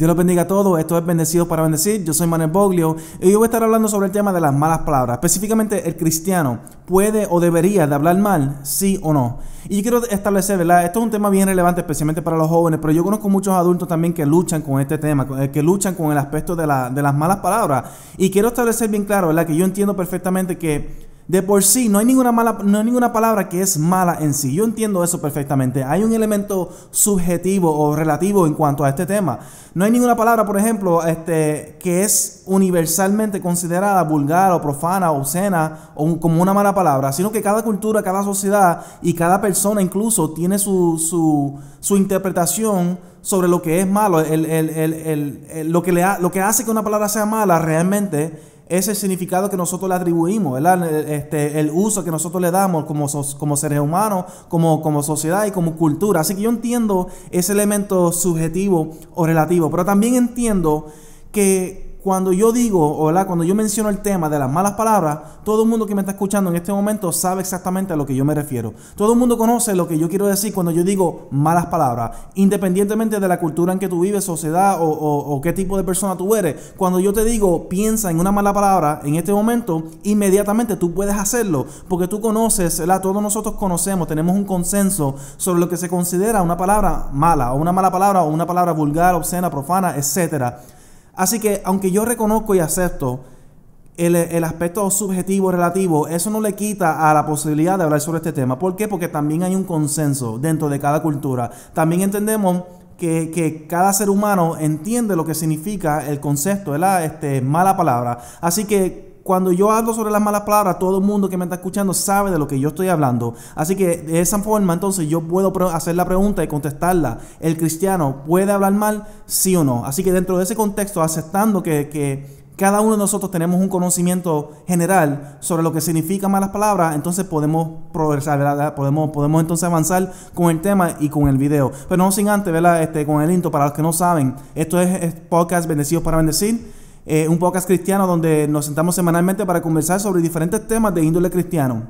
Dios los bendiga a todos. Esto es Bendecido para Bendecir. Yo soy Manuel Boglio y hoy voy a estar hablando sobre el tema de las malas palabras. Específicamente, el cristiano puede o debería de hablar mal, sí o no. Y yo quiero establecer, ¿verdad? Esto es un tema bien relevante, especialmente para los jóvenes, pero yo conozco muchos adultos también que luchan con este tema, eh, que luchan con el aspecto de, de las malas palabras. Y quiero establecer bien claro, ¿verdad? Que yo entiendo perfectamente que de por sí no hay ninguna mala, no ninguna palabra que es mala en sí. Yo entiendo eso perfectamente. Hay un elemento subjetivo o relativo en cuanto a este tema. No hay ninguna palabra, por ejemplo, este, que es universalmente considerada vulgar o profana, o obscena o como una mala palabra, sino que cada cultura, cada sociedad y cada persona incluso tiene su, su, su interpretación sobre lo que es malo, el, lo, que le lo que hace que una palabra sea mala realmente es significado que nosotros le atribuimos, ¿verdad? Este, el uso que nosotros le damos como, como seres humanos, como, como sociedad y como cultura. Así que yo entiendo ese elemento subjetivo o relativo, pero también entiendo que cuando yo digo, hola cuando yo menciono el tema de las malas palabras, todo el mundo que me está escuchando en este momento sabe exactamente a lo que yo me refiero. Todo el mundo conoce lo que yo quiero decir cuando yo digo malas palabras, independientemente de la cultura en que tú vives, sociedad o, qué tipo de persona tú eres. Cuando yo te digo, piensa en una mala palabra en este momento, inmediatamente tú puedes hacerlo, porque tú conoces, todos nosotros conocemos, tenemos un consenso sobre lo que se considera una palabra mala, o una mala palabra, o una palabra vulgar, obscena, profana, etcétera. Así que aunque yo reconozco y acepto el, aspecto subjetivo relativo, eso no le quita a la posibilidad de hablar sobre este tema. ¿Por qué? Porque también hay un consenso dentro de cada cultura. También entendemos que, cada ser humano entiende lo que significa el concepto, la este, mala palabra. Así que cuando yo hablo sobre las malas palabras, todo el mundo que me está escuchando sabe de lo que yo estoy hablando. Así que de esa forma entonces yo puedo hacer la pregunta y contestarla. ¿El cristiano puede hablar mal? Sí o no. Así que dentro de ese contexto, aceptando que, cada uno de nosotros tenemos un conocimiento general sobre lo que significa malas palabras, entonces podemos progresar, ¿verdad? Podemos, podemos entonces avanzar con el tema y con el video. Pero no sin antes, ¿verdad? Este, con el intro, para los que no saben, esto es, es podcast Bendecidos para Bendecir. Eh, un podcast cristiano donde nos sentamos semanalmente para conversar sobre diferentes temas de índole cristiano.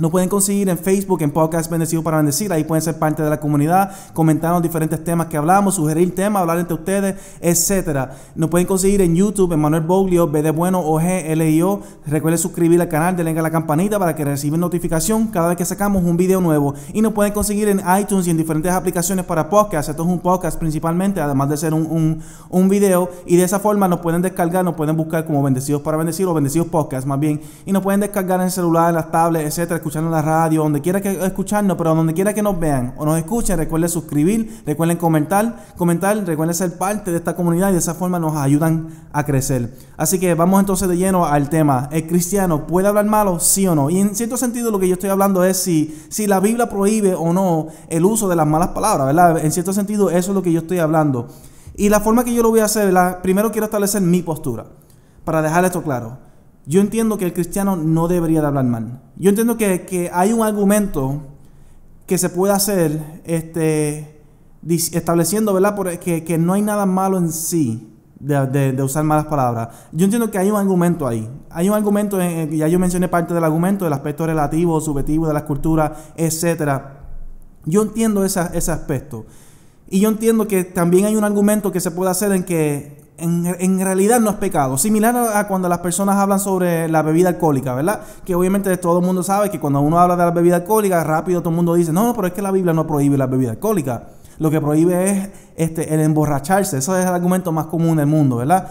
Nos pueden conseguir en Facebook, en Podcast bendecidos para Bendecir. Ahí pueden ser parte de la comunidad, comentar diferentes temas que hablamos, sugerir temas, hablar entre ustedes, etcétera. Nos pueden conseguir en YouTube, en Manuel Boglio, BD Bueno, o LIO. Recuerden suscribir al canal, denle a la campanita para que reciban notificación cada vez que sacamos un video nuevo. Y nos pueden conseguir en iTunes y en diferentes aplicaciones para podcast. Esto es un podcast principalmente, además de ser un, un, un video. Y de esa forma nos pueden descargar, nos pueden buscar como Bendecidos para Bendecir o Bendecidos Podcast más bien. Y nos pueden descargar en celular, en las tablets, etcétera escuchando en la radio, donde quiera que escucharnos, pero donde quiera que nos vean o nos escuchen, recuerden suscribir, recuerden comentar, comentar, recuerden ser parte de esta comunidad y de esa forma nos ayudan a crecer. Así que vamos entonces de lleno al tema. ¿El cristiano puede hablar malo? Sí o no. Y en cierto sentido lo que yo estoy hablando es si, si la Biblia prohíbe o no el uso de las malas palabras, ¿verdad? En cierto sentido eso es lo que yo estoy hablando. Y la forma que yo lo voy a hacer, ¿verdad? primero quiero establecer mi postura, para dejar esto claro. Yo entiendo que el cristiano no debería de hablar mal. Yo entiendo que, hay un argumento que se puede hacer este, estableciendo, ¿verdad? Por, que, no hay nada malo en sí de, usar malas palabras. Yo entiendo que hay un argumento ahí. Hay un argumento, ya yo mencioné parte del argumento, del aspecto relativo, subjetivo de la culturas, etc. Yo entiendo ese aspecto. Y yo entiendo que también hay un argumento que se puede hacer en que en, realidad no es pecado. Similar a, cuando las personas hablan sobre la bebida alcohólica, ¿verdad? Que obviamente todo el mundo sabe que cuando uno habla de la bebida alcohólica, rápido todo el mundo dice, no, no, pero es que la Biblia no prohíbe la bebida alcohólica. Lo que prohíbe es este, el emborracharse. Eso es el argumento más común del mundo, ¿verdad?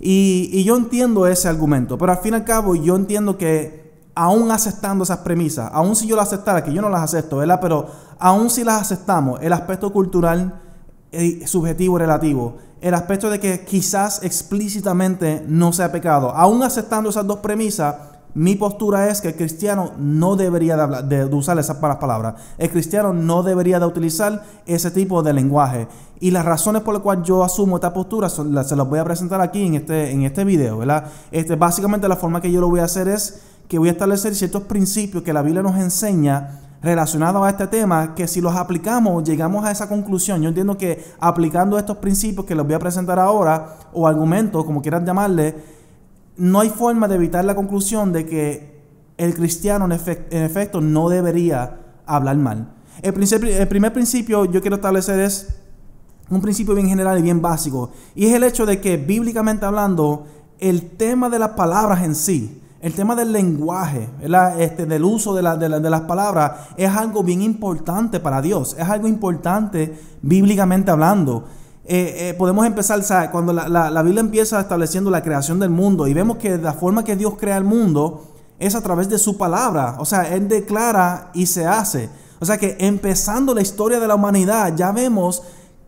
Y, y yo entiendo ese argumento, pero al fin y al cabo yo entiendo que aún aceptando esas premisas, aún si yo las aceptara, que yo no las acepto, ¿verdad? Pero aún si las aceptamos, el aspecto cultural subjetivo relativo. El aspecto de que quizás explícitamente no sea pecado. Aún aceptando esas dos premisas, mi postura es que el cristiano no debería de, usar esas palabras. El cristiano no debería de utilizar ese tipo de lenguaje. Y las razones por las cuales yo asumo esta postura se las voy a presentar aquí en este, en este video. Este, básicamente la forma que yo lo voy a hacer es que voy a establecer ciertos principios que la Biblia nos enseña relacionado a este tema que si los aplicamos llegamos a esa conclusión. Yo entiendo que aplicando estos principios que les voy a presentar ahora, o argumentos, como quieran llamarle, no hay forma de evitar la conclusión de que el cristiano en, efecto no debería hablar mal. El, el primer principio yo quiero establecer es un principio bien general y bien básico, y es el hecho de que bíblicamente hablando, el tema de las palabras en sí, el tema del lenguaje, este, del uso de, las palabras, es algo bien importante para Dios, es algo importante bíblicamente hablando. Eh, eh, podemos empezar, cuando la, Biblia empieza estableciendo la creación del mundo y vemos que la forma que Dios crea el mundo es a través de su palabra, o sea, Él declara y se hace. O sea que empezando la historia de la humanidad ya vemos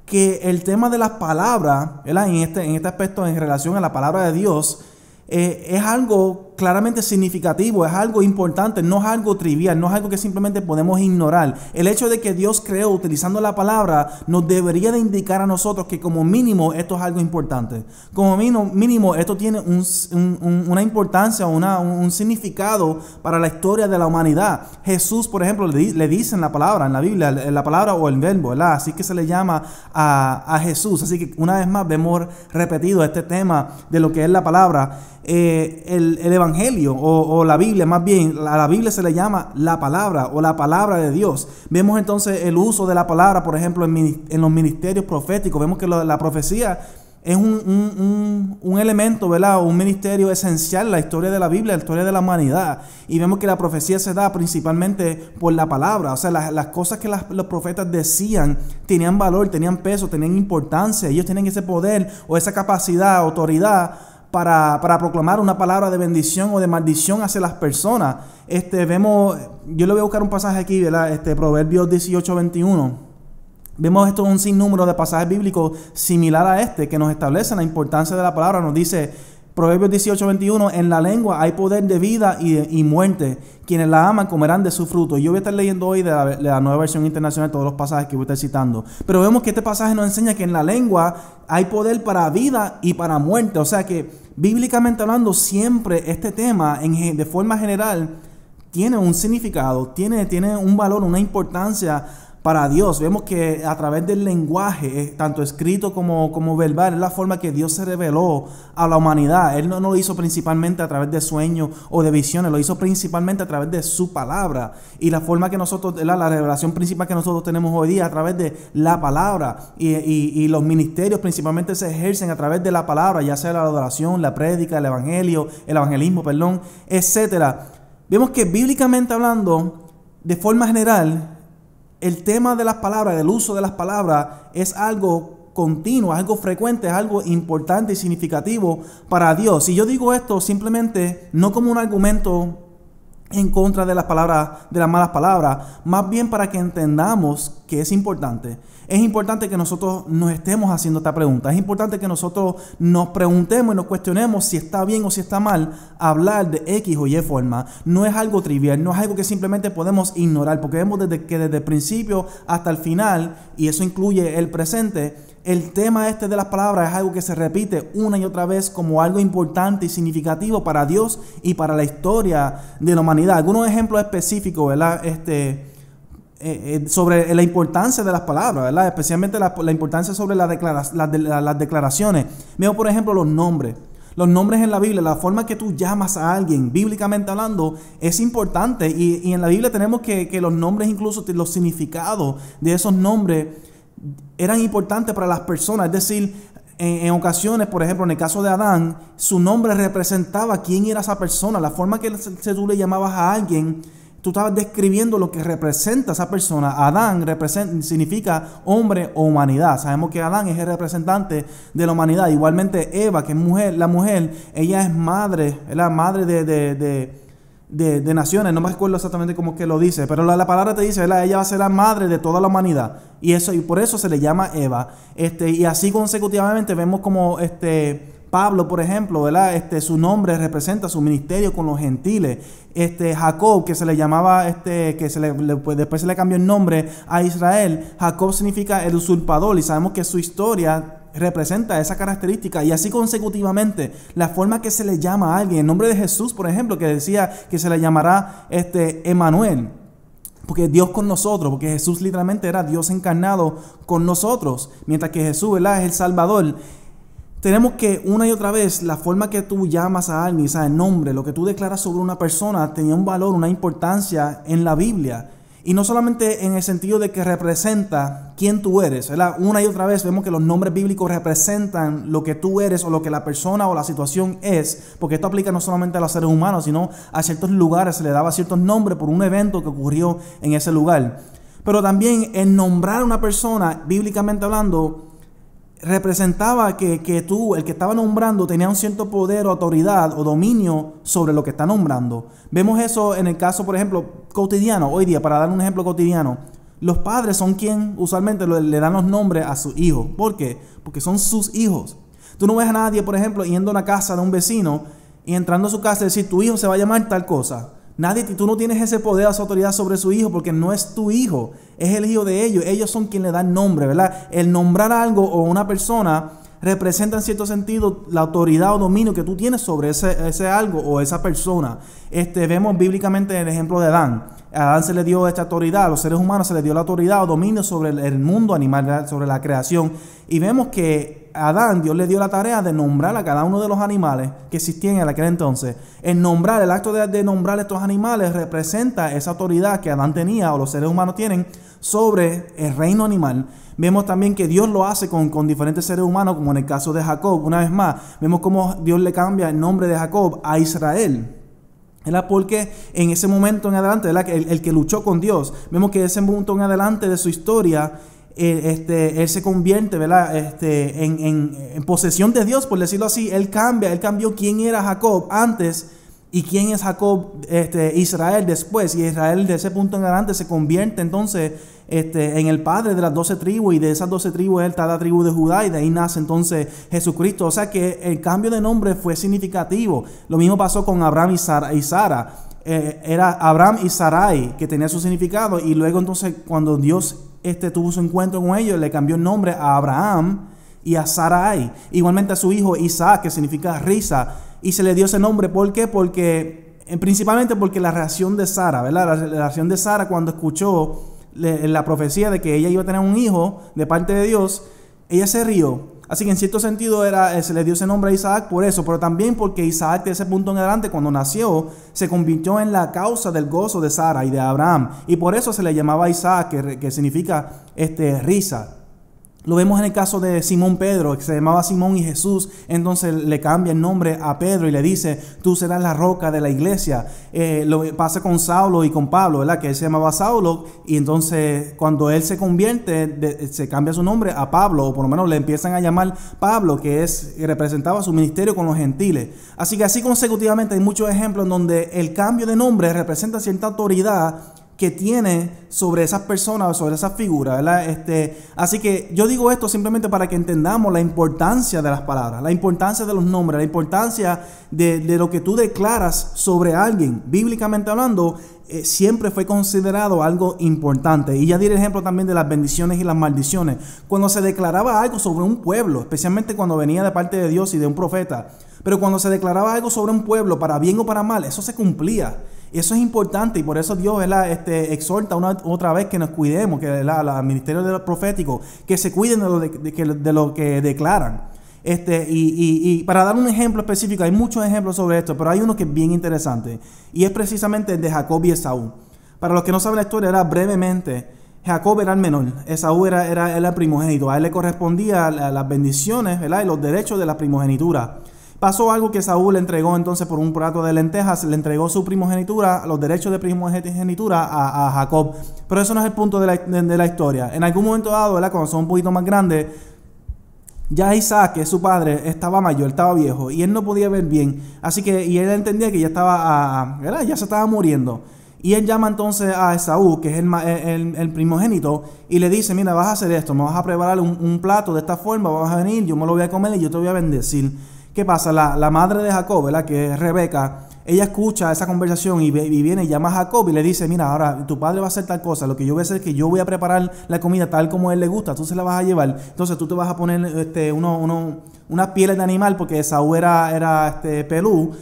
que el tema de las palabras, en este, en este aspecto en relación a la palabra de Dios, eh, es algo claramente significativo, es algo importante, no es algo trivial, no es algo que simplemente podemos ignorar. El hecho de que Dios creó utilizando la palabra nos debería de indicar a nosotros que como mínimo esto es algo importante. Como mínimo esto tiene una importancia, un significado para la historia de la humanidad. Jesús, por ejemplo, le, dice en la palabra en la Biblia, la palabra o el verbo, Así que se le llama a, Jesús. Así que una vez más vemos repetido este tema de lo que es la palabra. Eh, el, el Evangelio o, la Biblia, más bien, a la Biblia se le llama la palabra o la palabra de Dios. Vemos entonces el uso de la palabra, por ejemplo, en, los ministerios proféticos. Vemos que la profecía es un, un, un, elemento, ¿verdad? Un ministerio esencial en la historia de la Biblia, la historia de la humanidad. Y vemos que la profecía se da principalmente por la palabra. O sea, las, cosas que los profetas decían tenían valor, tenían peso, tenían importancia. Ellos tienen ese poder o esa capacidad, autoridad para, proclamar una palabra de bendición o de maldición hacia las personas. Este, vemos, yo le voy a buscar un pasaje aquí, ¿verdad? Este, Proverbios 18, 21. Vemos esto un sinnúmero de pasajes bíblicos similar a este que nos establecen la importancia de la palabra. Nos dice, Proverbios 18, 21. en la lengua hay poder de vida y, muerte. Quienes la aman comerán de su fruto. Yo voy a estar leyendo hoy de la, nueva versión internacional todos los pasajes que voy a estar citando. Pero vemos que este pasaje nos enseña que en la lengua hay poder para vida y para muerte. O sea que bíblicamente hablando, siempre este tema en, de forma general tiene un significado, tiene, tiene un valor, una importancia para Dios. Vemos que a través del lenguaje, eh, tanto escrito como, verbal, es la forma que Dios se reveló a la humanidad. Él no, lo hizo principalmente a través de sueños o de visiones, lo hizo principalmente a través de su palabra. Y la forma que nosotros, la, la revelación principal que nosotros tenemos hoy día a través de la palabra. Y, los ministerios principalmente se ejercen a través de la palabra, ya sea la adoración, la prédica, el evangelio, el evangelismo, perdón, etc. Vemos que bíblicamente hablando, de forma general, el tema de las palabras, el uso de las palabras, es algo continuo, algo frecuente, algo importante y significativo para Dios. Y yo digo esto simplemente no como un argumento en contra de las palabras, de las malas palabras, más bien para que entendamos que es importante. Es importante que nosotros nos estemos haciendo esta pregunta. Es importante que nosotros nos preguntemos y nos cuestionemos si está bien o si está mal hablar de X o Y forma. No es algo trivial, no es algo que simplemente podemos ignorar, porque vemos desde que desde el principio hasta el final, y eso incluye el presente, el tema este de las palabras es algo que se repite una y otra vez como algo importante y significativo para Dios y para la historia de la humanidad. Algunos ejemplos específicos, ¿verdad? Este, eh, eh, sobre la importancia de las palabras, ¿verdad? Especialmente la, importancia sobre las declaraciones. Veo, por ejemplo, los nombres. Los nombres en la Biblia, la forma que tú llamas a alguien, bíblicamente hablando, es importante. Y, en la Biblia tenemos que, que los nombres, incluso los significados de esos nombres, eran importantes para las personas. Es decir, en, ocasiones, por ejemplo, en el caso de Adán, su nombre representaba quién era esa persona. La forma que se, tú le llamabas a alguien, tú estabas describiendo lo que representa esa persona. Adán significa hombre o humanidad. Sabemos que Adán es el representante de la humanidad. Igualmente Eva, que es mujer, la mujer, ella es madre, es la madre de de, naciones, no me acuerdo exactamente cómo que lo dice, pero la, palabra te dice, Ella va a ser la madre de toda la humanidad. Y eso, y por eso se le llama Eva. Este, y así consecutivamente vemos como este Pablo, por ejemplo, ¿verdad? Este, su nombre representa su ministerio con los gentiles. Este, Jacob, que se le llamaba, este, que se le, pues, después se le cambió el nombre a Israel. Jacob significa el usurpador y sabemos que su historia representa esa característica y así consecutivamente la forma que se le llama a alguien, En nombre de Jesús, por ejemplo, que decía que se le llamará este Emanuel, porque Dios con nosotros, porque Jesús literalmente era Dios encarnado con nosotros, mientras que Jesús, ¿verdad? es el Salvador. Tenemos que una y otra vez la forma que tú llamas a alguien, o sea, el nombre, lo que tú declaras sobre una persona tenía un valor, una importancia en la Biblia. Y no solamente en el sentido de que representa quién tú eres, Una y otra vez vemos que los nombres bíblicos representan lo que tú eres o lo que la persona o la situación es, porque esto aplica no solamente a los seres humanos, sino a ciertos lugares, se le daba ciertos nombres por un evento que ocurrió en ese lugar. Pero también en nombrar a una persona, bíblicamente hablando, representaba que, tú, el que estaba nombrando, tenía un cierto poder o autoridad o dominio sobre lo que está nombrando. Vemos eso en el caso, por ejemplo, cotidiano, hoy día, para dar un ejemplo cotidiano. Los padres son quien usualmente le dan los nombres a sus hijos. ¿Por qué? Porque son sus hijos. Tú no ves a nadie, por ejemplo, yendo a la casa de un vecino y entrando a su casa y decir, tu hijo se va a llamar tal cosa. Nadie, tú no tienes ese poder o esa autoridad sobre su hijo porque no es tu hijo, es el hijo de ellos. Ellos son quienes le dan nombre, ¿verdad? El nombrar algo o una persona representa en cierto sentido la autoridad o dominio que tú tienes sobre ese, algo o esa persona. Este, vemos bíblicamente el ejemplo de Adán. A Adán se le dio esta autoridad, a los seres humanos se le dio la autoridad o dominio sobre el, mundo animal, sobre la creación. Y vemos que Adán, Dios le dio la tarea de nombrar a cada uno de los animales que existían en aquel entonces. El nombrar, el acto de, nombrar nombrar estos animales representa esa autoridad que Adán tenía o los seres humanos tienen sobre el reino animal. Vemos también que Dios lo hace con, diferentes seres humanos, como en el caso de Jacob. Una vez más, vemos cómo Dios le cambia el nombre de Jacob a Israel. Era Porque en ese momento en adelante, el, el, que luchó con Dios, vemos que ese momento en adelante de su historia, eh, este, él se convierte ¿verdad? Este, en, posesión de Dios, por decirlo así. Él cambia, él cambió quién era Jacob antes y quién es Jacob, este, Israel después. Y Israel de ese punto en adelante se convierte entonces este, en el padre de las doce tribus y de esas doce tribus él está la tribu de Judá y de ahí nace entonces Jesucristo. O sea que el cambio de nombre fue significativo. Lo mismo pasó con Abraham y Sara. Y Sara. Eh, era Abraham y Sarai que tenía su significado y luego entonces cuando Dios este, tuvo su encuentro con ellos, le cambió el nombre a Abraham y a Sarai. Igualmente a su hijo Isaac, que significa risa, y se le dio ese nombre. ¿Por qué? Porque, eh, principalmente porque la reacción de Sara, ¿verdad? La reacción de Sara cuando escuchó la profecía de que ella iba a tener un hijo de parte de Dios, ella se rió Así que en cierto sentido era, eh, se le dio ese nombre a Isaac por eso, pero también porque Isaac de ese punto en adelante, cuando nació, se convirtió en la causa del gozo de Sara y de Abraham. Y por eso se le llamaba Isaac, que, que significa este, risa. Lo vemos en el caso de Simón Pedro, que se llamaba Simón y Jesús, entonces le cambia el nombre a Pedro y le dice, tú serás la roca de la iglesia. Eh, lo pasa con Saulo y con Pablo, ¿verdad? Que él se llamaba Saulo y entonces cuando él se convierte, se cambia su nombre a Pablo, o por lo menos le empiezan a llamar Pablo, que es representaba su ministerio con los gentiles. Así que así consecutivamente hay muchos ejemplos en donde el cambio de nombre representa cierta autoridad que tiene sobre esas personas, sobre esas figuras, ¿verdad? Este, así que yo digo esto simplemente para que entendamos la importancia de las palabras, la importancia de los nombres, la importancia de, lo que tú declaras sobre alguien, bíblicamente hablando, eh, siempre fue considerado algo importante. Y ya di el ejemplo también de las bendiciones y las maldiciones. Cuando se declaraba algo sobre un pueblo, especialmente cuando venía de parte de Dios y de un profeta, pero cuando se declaraba algo sobre un pueblo, para bien o para mal, eso se cumplía. Eso es importante y por eso Dios Este, exhorta una otra vez que nos cuidemos, que los ministerio de los proféticos, que se cuiden de lo, que declaran. Este, y, para dar un ejemplo específico, hay muchos ejemplos sobre esto, pero hay uno que es bien interesante y es precisamente el de Jacob y Esaú. Para los que no saben la historia, era brevemente, Jacob era el menor, Esaú era, el primogénito, a él le correspondían las bendiciones ¿verdad? y los derechos de la primogenitura. Pasó algo que Saúl le entregó entonces por un plato de lentejas, le entregó su primogenitura, los derechos de primogenitura a, Jacob. Pero eso no es el punto de la, historia. En algún momento dado, cuando son un poquito más grandes, ya Isaac, que es su padre, estaba mayor, estaba viejo y él no podía ver bien. Así que, y él entendía que ya estaba, ¿verdad? ya se estaba muriendo. Y él llama entonces a Saúl, que es el, primogénito, y le dice, mira, vas a hacer esto, me vas a preparar un, un, plato de esta forma, vas a venir, yo me lo voy a comer y yo te voy a bendecir. ¿Qué pasa? La, madre de Jacob, ¿verdad? Que es Rebeca, ella escucha esa conversación y, viene y llama a Jacob y le dice, mira, ahora tu padre va a hacer tal cosa, lo que yo voy a hacer es que yo voy a preparar la comida tal como a él le gusta, tú se la vas a llevar, entonces tú te vas a poner este, unas pieles de animal, porque Esaú era, era este, pelú,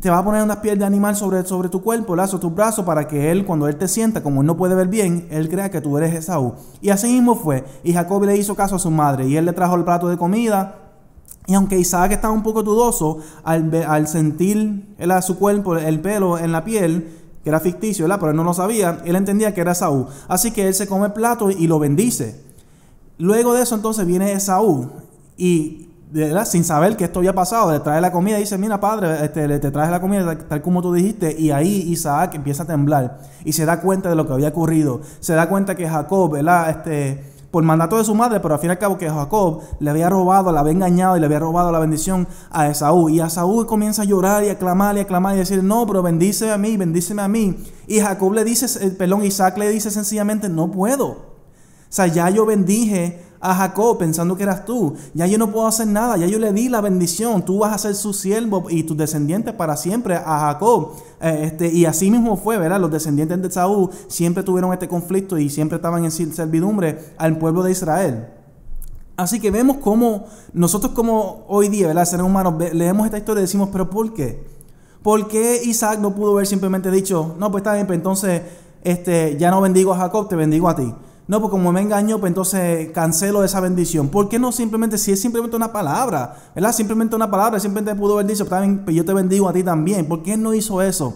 te vas a poner unas pieles de animal sobre, sobre tu cuerpo, sobre tus brazos, para que él, cuando él te sienta, como él no puede ver bien, él crea que tú eres Esaú. Y así mismo fue, y Jacob le hizo caso a su madre, y él le trajo el plato de comida, y aunque Isaac estaba un poco dudoso al, sentir el, su cuerpo, el pelo en la piel, que era ficticio, ¿verdad? Pero él no lo sabía, él entendía que era Saúl Así que él se come el plato y lo bendice. Luego de eso entonces viene Esaú y ¿verdad? sin saber que esto había pasado, le trae la comida y dice, mira padre, este, le, te traes la comida tal, como tú dijiste. Y ahí Isaac empieza a temblar y se da cuenta de lo que había ocurrido. Se da cuenta que Jacob, ¿verdad? Este, por mandato de su madre, pero al fin y al cabo que Jacob le había robado, le había engañado y le había robado la bendición a Esaú. Y Esaú comienza a llorar y a clamar y a clamar y a decir, no, pero bendíceme a mí, bendíceme a mí. Y Jacob le dice, perdón, Isaac le dice sencillamente, no puedo. O sea, ya yo bendije a Jacob pensando que eras tú. Ya yo no puedo hacer nada, ya yo le di la bendición, tú vas a ser su siervo y tus descendientes para siempre a Jacob. Eh, este, y así mismo fue, ¿verdad? Los descendientes de Saúl siempre tuvieron este conflicto y siempre estaban en servidumbre al pueblo de Israel. Así que vemos cómo nosotros como hoy día, ¿verdad? Seres humanos, leemos esta historia y decimos, pero ¿por qué? ¿Por qué Isaac no pudo haber simplemente dicho, no, pues está bien, pero pues entonces este, ya no bendigo a Jacob, te bendigo a ti? no, porque como me engañó, pues entonces cancelo esa bendición. ¿Por qué no simplemente, si es simplemente una palabra, ¿verdad? Simplemente una palabra, simplemente pudo haber dicho, pues yo te bendigo a ti también. ¿Por qué no hizo eso?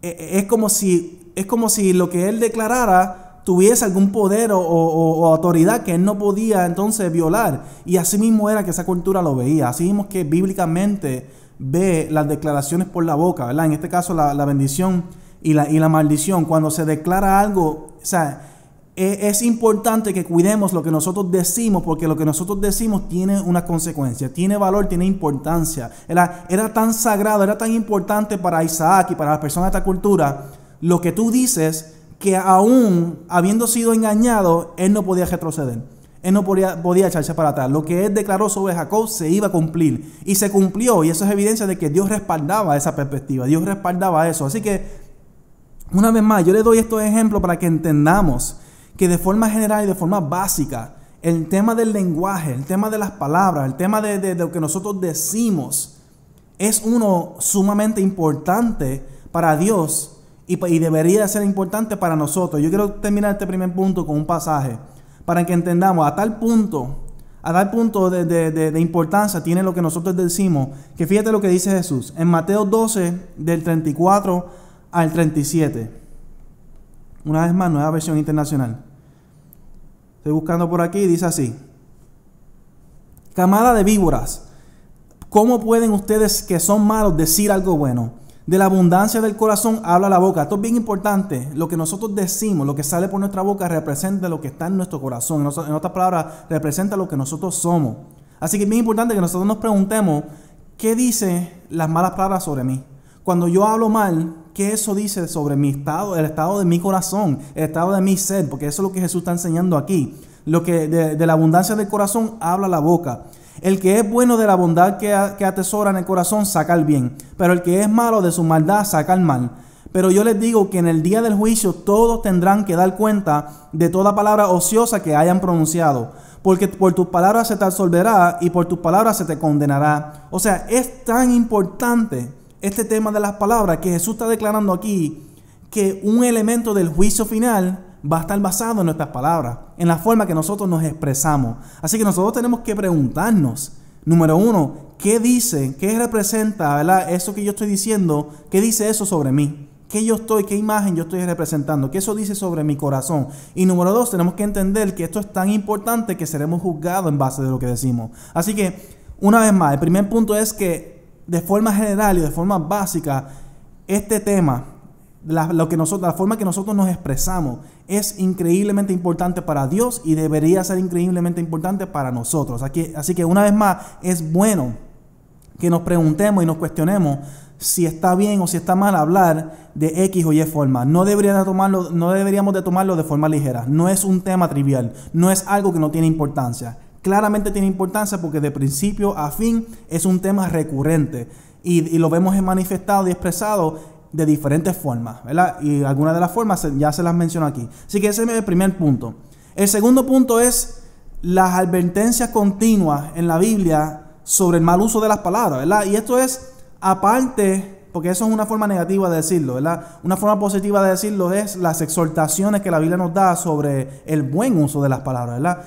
E, e, es como si, es como si lo que él declarara tuviese algún poder o, autoridad que él no podía entonces violar. Y así mismo era que esa cultura lo veía. Así mismo que bíblicamente ve las declaraciones por la boca, ¿verdad? En este caso la, bendición y la, y la maldición. Cuando se declara algo, o sea, e, es importante que cuidemos lo que nosotros decimos, porque lo que nosotros decimos tiene una consecuencia, tiene valor, tiene importancia. Era, era, tan sagrado, era tan importante para Isaac y para las personas de esta cultura lo que tú dices, que aún habiendo sido engañado, él no podía retroceder. Él no podía, podía echarse para atrás. Lo que él declaró sobre Jacob se iba a cumplir. Y se cumplió. Y eso es evidencia de que Dios respaldaba esa perspectiva. Dios respaldaba eso. Así que, una vez más, yo le doy estos ejemplos para que entendamos que de forma general y de forma básica, el tema del lenguaje, el tema de las palabras, el tema de, lo que nosotros decimos, es uno sumamente importante para Dios y, debería ser importante para nosotros. Yo quiero terminar este primer punto con un pasaje para que entendamos a tal punto, a tal punto de, de, importancia tiene lo que nosotros decimos, que fíjate lo que dice Jesús en Mateo 12 del 34 al 37. Una vez más, nueva versión internacional. Estoy buscando por aquí y dice así. Camada de víboras. ¿Cómo pueden ustedes que son malos decir algo bueno? De la abundancia del corazón habla la boca. Esto es bien importante. Lo que nosotros decimos, lo que sale por nuestra boca, representa lo que está en nuestro corazón. En otras palabras, representa lo que nosotros somos. Así que es bien importante que nosotros nos preguntemos, ¿qué dicen las malas palabras sobre mí? Cuando yo hablo mal, ¿Qué eso dice sobre mi estado, el estado de mi corazón, el estado de mi ser? Porque eso es lo que Jesús está enseñando aquí. Lo que de, la abundancia del corazón habla la boca. El que es bueno de la bondad que, que atesora en el corazón saca el bien, pero el que es malo de su maldad saca el mal. Pero yo les digo que en el día del juicio todos tendrán que dar cuenta de toda palabra ociosa que hayan pronunciado, porque por tus palabras se te absolverá y por tus palabras se te condenará. O sea, es tan importante este tema de las palabras, que Jesús está declarando aquí que un elemento del juicio final va a estar basado en nuestras palabras, en la forma que nosotros nos expresamos. Así que nosotros tenemos que preguntarnos, número uno, ¿qué dice, qué representa, Eso que yo estoy diciendo, ¿qué dice eso sobre mí? ¿Qué yo estoy, qué imagen yo estoy representando? ¿Qué eso dice sobre mi corazón? Y número dos, tenemos que entender que esto es tan importante que seremos juzgados en base de lo que decimos. Así que, una vez más, el primer punto es que de forma general y de forma básica, este tema, la, lo que nosotros, la forma que nosotros nos expresamos, es increíblemente importante para Dios y debería ser increíblemente importante para nosotros. así que una vez más, es bueno que nos preguntemos y nos cuestionemos si está bien o si está mal hablar de X o Y forma. No, deberíamos tomarlo, no deberíamos de tomarlo de forma ligera. No es un tema trivial. No es algo que no tiene importancia claramente tiene importancia porque de principio a fin es un tema recurrente y, lo vemos manifestado y expresado de diferentes formas, ¿verdad? Y algunas de las formas ya se las mencionó aquí. Así que ese es el primer punto. El segundo punto es las advertencias continuas en la Biblia sobre el mal uso de las palabras, ¿verdad? Y esto es aparte porque eso es una forma negativa de decirlo, ¿verdad? Una forma positiva de decirlo es las exhortaciones que la Biblia nos da sobre el buen uso de las palabras, ¿verdad?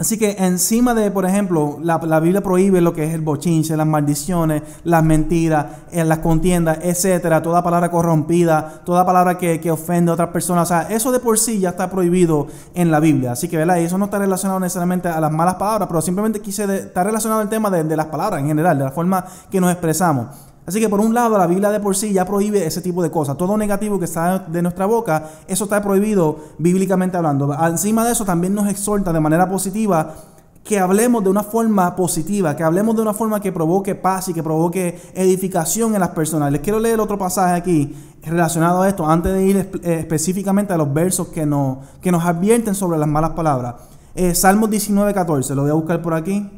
Así que encima de, por ejemplo, la, Biblia prohíbe lo que es el bochinche, las maldiciones, las mentiras, eh, las contiendas, etcétera, toda palabra corrompida, toda palabra que, que, ofende a otras personas. O sea, eso de por sí ya está prohibido en la Biblia. Así que, ¿verdad? Y eso no está relacionado necesariamente a las malas palabras, pero simplemente quise está relacionado al tema de, de las palabras en general, de la forma que nos expresamos. Así que por un lado la Biblia de por sí ya prohíbe ese tipo de cosas. Todo negativo que está de nuestra boca, eso está prohibido bíblicamente hablando. Encima de eso también nos exhorta de manera positiva que hablemos de una forma positiva, que hablemos de una forma que provoque paz y que provoque edificación en las personas. Les quiero leer otro pasaje aquí relacionado a esto, antes de ir eh, específicamente a los versos que nos, que nos advierten sobre las malas palabras. Eh, Salmo 19.14 lo voy a buscar por aquí.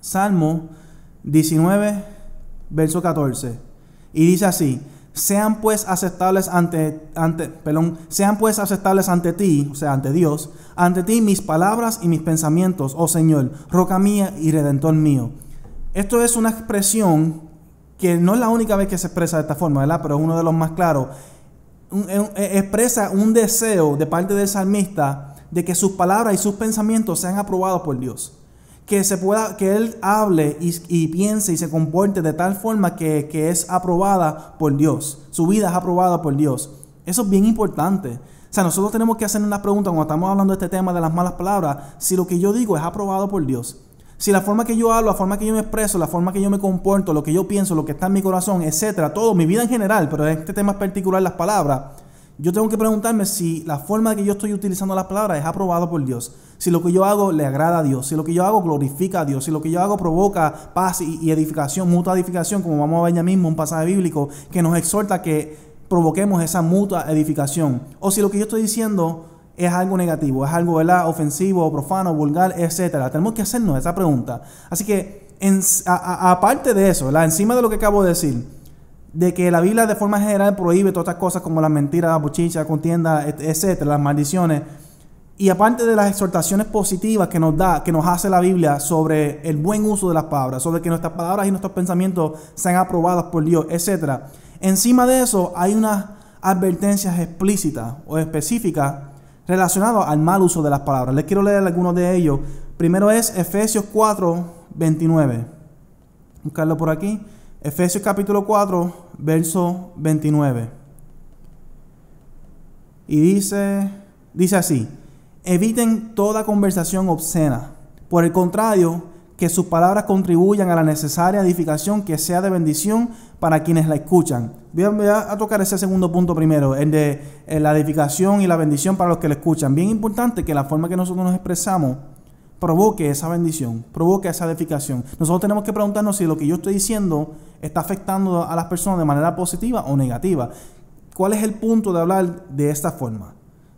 Salmo 19, verso 14. Y dice así, sean pues aceptables ante, ante, sean pues aceptables ante ti, o sea, ante Dios, ante ti mis palabras y mis pensamientos, oh Señor, roca mía y redentor mío. Esto es una expresión que no es la única vez que se expresa de esta forma, ¿verdad? Pero es uno de los más claros. E, expresa un deseo de parte del salmista de que sus palabras y sus pensamientos sean aprobados por Dios que, se pueda, que él hable y, piense y se comporte de tal forma que, es aprobada por Dios. Su vida es aprobada por Dios. Eso es bien importante. O sea, nosotros tenemos que hacer una pregunta cuando estamos hablando de este tema de las malas palabras, si lo que yo digo es aprobado por Dios. Si la forma que yo hablo, la forma que yo me expreso, la forma que yo me comporto, lo que yo pienso, lo que está en mi corazón, etcétera, todo, mi vida en general, pero en este tema es particular las palabras, yo tengo que preguntarme si la forma que yo estoy utilizando las palabras es aprobado por Dios, si lo que yo hago le agrada a Dios, si lo que yo hago glorifica a Dios, si lo que yo hago provoca paz y, edificación, mutua edificación, como vamos a ver ya mismo un pasaje bíblico que nos exhorta que provoquemos esa mutua edificación, o si lo que yo estoy diciendo es algo negativo, es algo ¿verdad? ofensivo, profano, vulgar, etc. Tenemos que hacernos esa pregunta. Así que aparte de eso, la encima de lo que acabo de decir, de que la Biblia de forma general prohíbe todas estas cosas como las mentiras, las la contienda, etcétera, las maldiciones. Y aparte de las exhortaciones positivas que nos da, que nos hace la Biblia sobre el buen uso de las palabras, sobre que nuestras palabras y nuestros pensamientos sean aprobados por Dios, etcétera. Encima de eso hay unas advertencias explícitas o específicas relacionadas al mal uso de las palabras. Les quiero leer algunos de ellos. Primero es Efesios 4, 29. Buscarlo por aquí. Efesios capítulo 4, verso 29. Y dice, dice así, eviten toda conversación obscena. Por el contrario, que sus palabras contribuyan a la necesaria edificación que sea de bendición para quienes la escuchan. voy a, tocar ese segundo punto primero, el de eh, la edificación y la bendición para los que la escuchan. Bien importante que la forma que nosotros nos expresamos provoque esa bendición, provoque esa edificación. Nosotros tenemos que preguntarnos si lo que yo estoy diciendo está afectando a las personas de manera positiva o negativa. ¿Cuál es el punto de hablar de esta forma?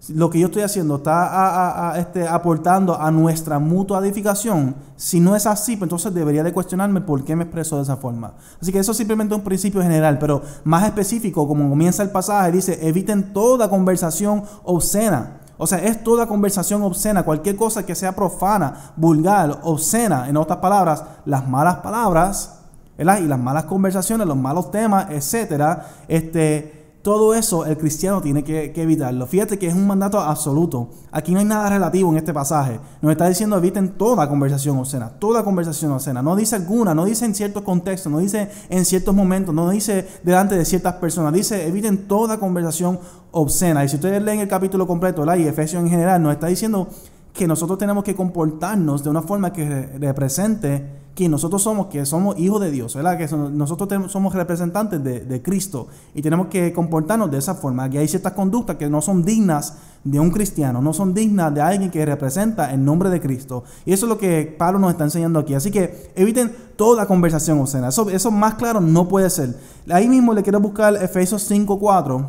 Lo que yo estoy haciendo está este, aportando a nuestra mutua edificación. Si no es así, pues entonces debería de cuestionarme por qué me expreso de esa forma. Así que eso es simplemente un principio general, pero más específico, como comienza el pasaje, dice, eviten toda conversación obscena o sea, es toda conversación obscena, cualquier cosa que sea profana, vulgar, obscena, en otras palabras, las malas palabras, Y las malas conversaciones, los malos temas, etcétera, este todo eso el cristiano tiene que, evitarlo. Fíjate que es un mandato absoluto. Aquí no hay nada relativo en este pasaje. Nos está diciendo eviten toda conversación obscena, toda conversación obscena. No dice alguna, no dice en ciertos contextos, no dice en ciertos momentos, no dice delante de ciertas personas. Dice eviten toda conversación obscena. Y si ustedes leen el capítulo completo, la y Efesios en general, nos está diciendo que nosotros tenemos que comportarnos de una forma que represente que nosotros somos, que somos hijos de Dios, ¿verdad? Que nosotros somos representantes de, Cristo y tenemos que comportarnos de esa forma. Que hay ciertas conductas que no son dignas de un cristiano, no son dignas de alguien que representa el nombre de Cristo. Y eso es lo que Pablo nos está enseñando aquí. Así que eviten toda conversación obscena. Eso, eso más claro no puede ser. Ahí mismo le quiero buscar Efesios 5.4.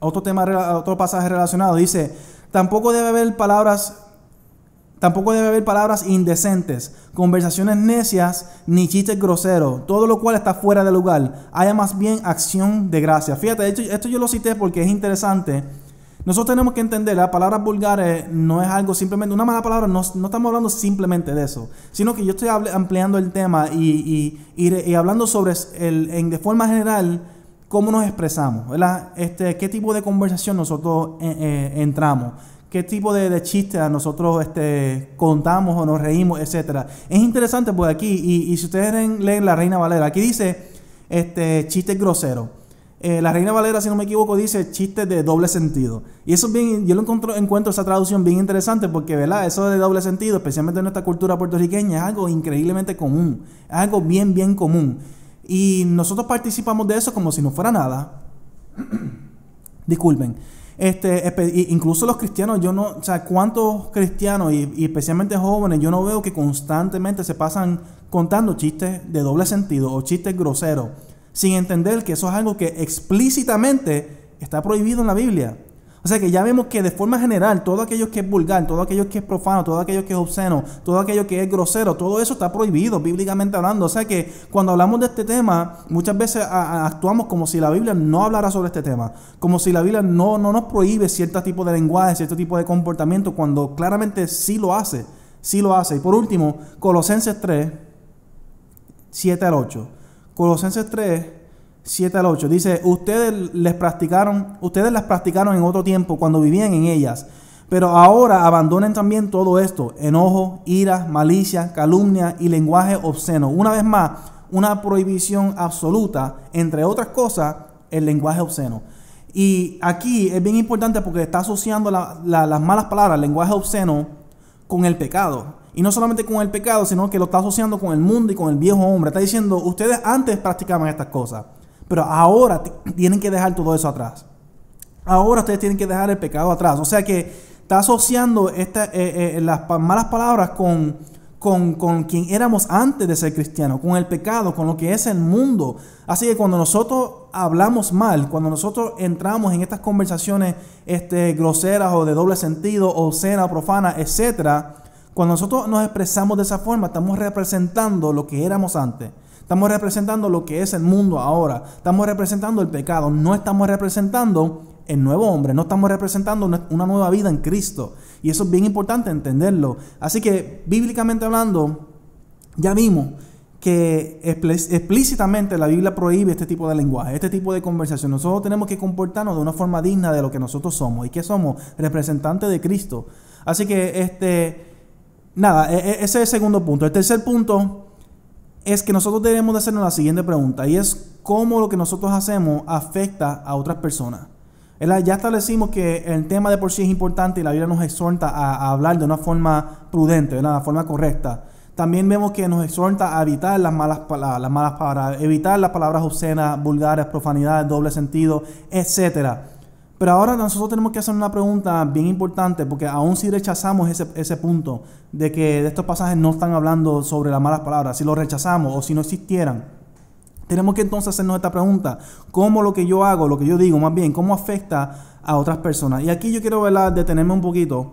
Otro tema, otro pasaje relacionado. Dice, Tampoco debe haber palabras Tampoco debe haber palabras indecentes, conversaciones necias, ni chistes groseros, todo lo cual está fuera de lugar. Haya más bien acción de gracia. Fíjate, esto, yo lo cité porque es interesante. Nosotros tenemos que entender, las palabras vulgares eh, no es algo simplemente, una mala palabra, no, estamos hablando simplemente de eso, sino que yo estoy ampliando el tema y, hablando sobre, el, en, de forma general, cómo nos expresamos, Este, qué tipo de conversación nosotros eh, eh, entramos, qué tipo de, chistes nosotros este, contamos o nos reímos, etcétera. Es interesante por pues, aquí, y, si ustedes leen, La Reina Valera, aquí dice este, chistes groseros. Eh, la Reina Valera, si no me equivoco, dice chistes de doble sentido. Y eso bien, yo lo encuentro, esa traducción bien interesante porque, ¿verdad? Eso de doble sentido, especialmente en nuestra cultura puertorriqueña, es algo increíblemente común. Es algo bien, bien común. Y nosotros participamos de eso como si no fuera nada. Disculpen. Este, incluso los cristianos, yo no, o sea, cuántos cristianos y, y, especialmente jóvenes, yo no veo que constantemente se pasan contando chistes de doble sentido o chistes groseros, sin entender que eso es algo que explícitamente está prohibido en la Biblia. O sea que ya vemos que de forma general, todo aquello que es vulgar, todo aquello que es profano, todo aquello que es obsceno, todo aquello que es grosero, todo eso está prohibido bíblicamente hablando. O sea que cuando hablamos de este tema, muchas veces actuamos como si la Biblia no hablara sobre este tema, como si la Biblia no, no nos prohíbe cierto tipo de lenguaje, cierto tipo de comportamiento, cuando claramente sí lo hace, sí lo hace. Y por último, Colosenses 3, 7 al 8. Colosenses 3, 7 al 8. Dice, ustedes les practicaron, ustedes las practicaron en otro tiempo cuando vivían en ellas. Pero ahora abandonen también todo esto, enojo, ira, malicia, calumnia y lenguaje obsceno. Una vez más, una prohibición absoluta, entre otras cosas, el lenguaje obsceno. Y aquí es bien importante porque está asociando las malas palabras, el lenguaje obsceno, con el pecado. Y no solamente con el pecado, sino que lo está asociando con el mundo y con el viejo hombre. Está diciendo, ustedes antes practicaban estas cosas. Pero ahora tienen que dejar todo eso atrás. Ahora ustedes tienen que dejar el pecado atrás. O sea que está asociando eh, eh, eh, las malas palabras con, con, con, quien éramos antes de ser cristianos, con el pecado, con lo que es el mundo. Así que cuando nosotros hablamos mal, cuando nosotros entramos en estas conversaciones este, groseras o de doble sentido, obscena profana etc., cuando nosotros nos expresamos de esa forma, estamos representando lo que éramos antes. Estamos representando lo que es el mundo ahora. Estamos representando el pecado. No estamos representando el nuevo hombre. No estamos representando una nueva vida en Cristo. Y eso es bien importante entenderlo. Así que, bíblicamente hablando, ya vimos que explícitamente la Biblia prohíbe este tipo de lenguaje, este tipo de conversación. Nosotros tenemos que comportarnos de una forma digna de lo que nosotros somos. ¿Y que somos? Representantes de Cristo. Así que, este, nada, e-, e-, ese es el segundo punto. El tercer punto es que nosotros debemos de hacernos la siguiente pregunta y es cómo lo que nosotros hacemos afecta a otras personas. Ya establecimos que el tema de por sí es importante y la Biblia nos exhorta a, hablar de una forma prudente, de una forma correcta. También vemos que nos exhorta a evitar las malas, palabras, las malas evitar las palabras obscenas, vulgares, profanidades, doble sentido, etcétera. Pero ahora nosotros tenemos que hacer una pregunta bien importante, porque aún si rechazamos ese, punto de que de estos pasajes no están hablando sobre las malas palabras, si lo rechazamos o si no existieran, tenemos que entonces hacernos esta pregunta, ¿cómo lo que yo hago, lo que yo digo, más bien, cómo afecta a otras personas? Y aquí yo quiero ¿verdad? detenerme un poquito,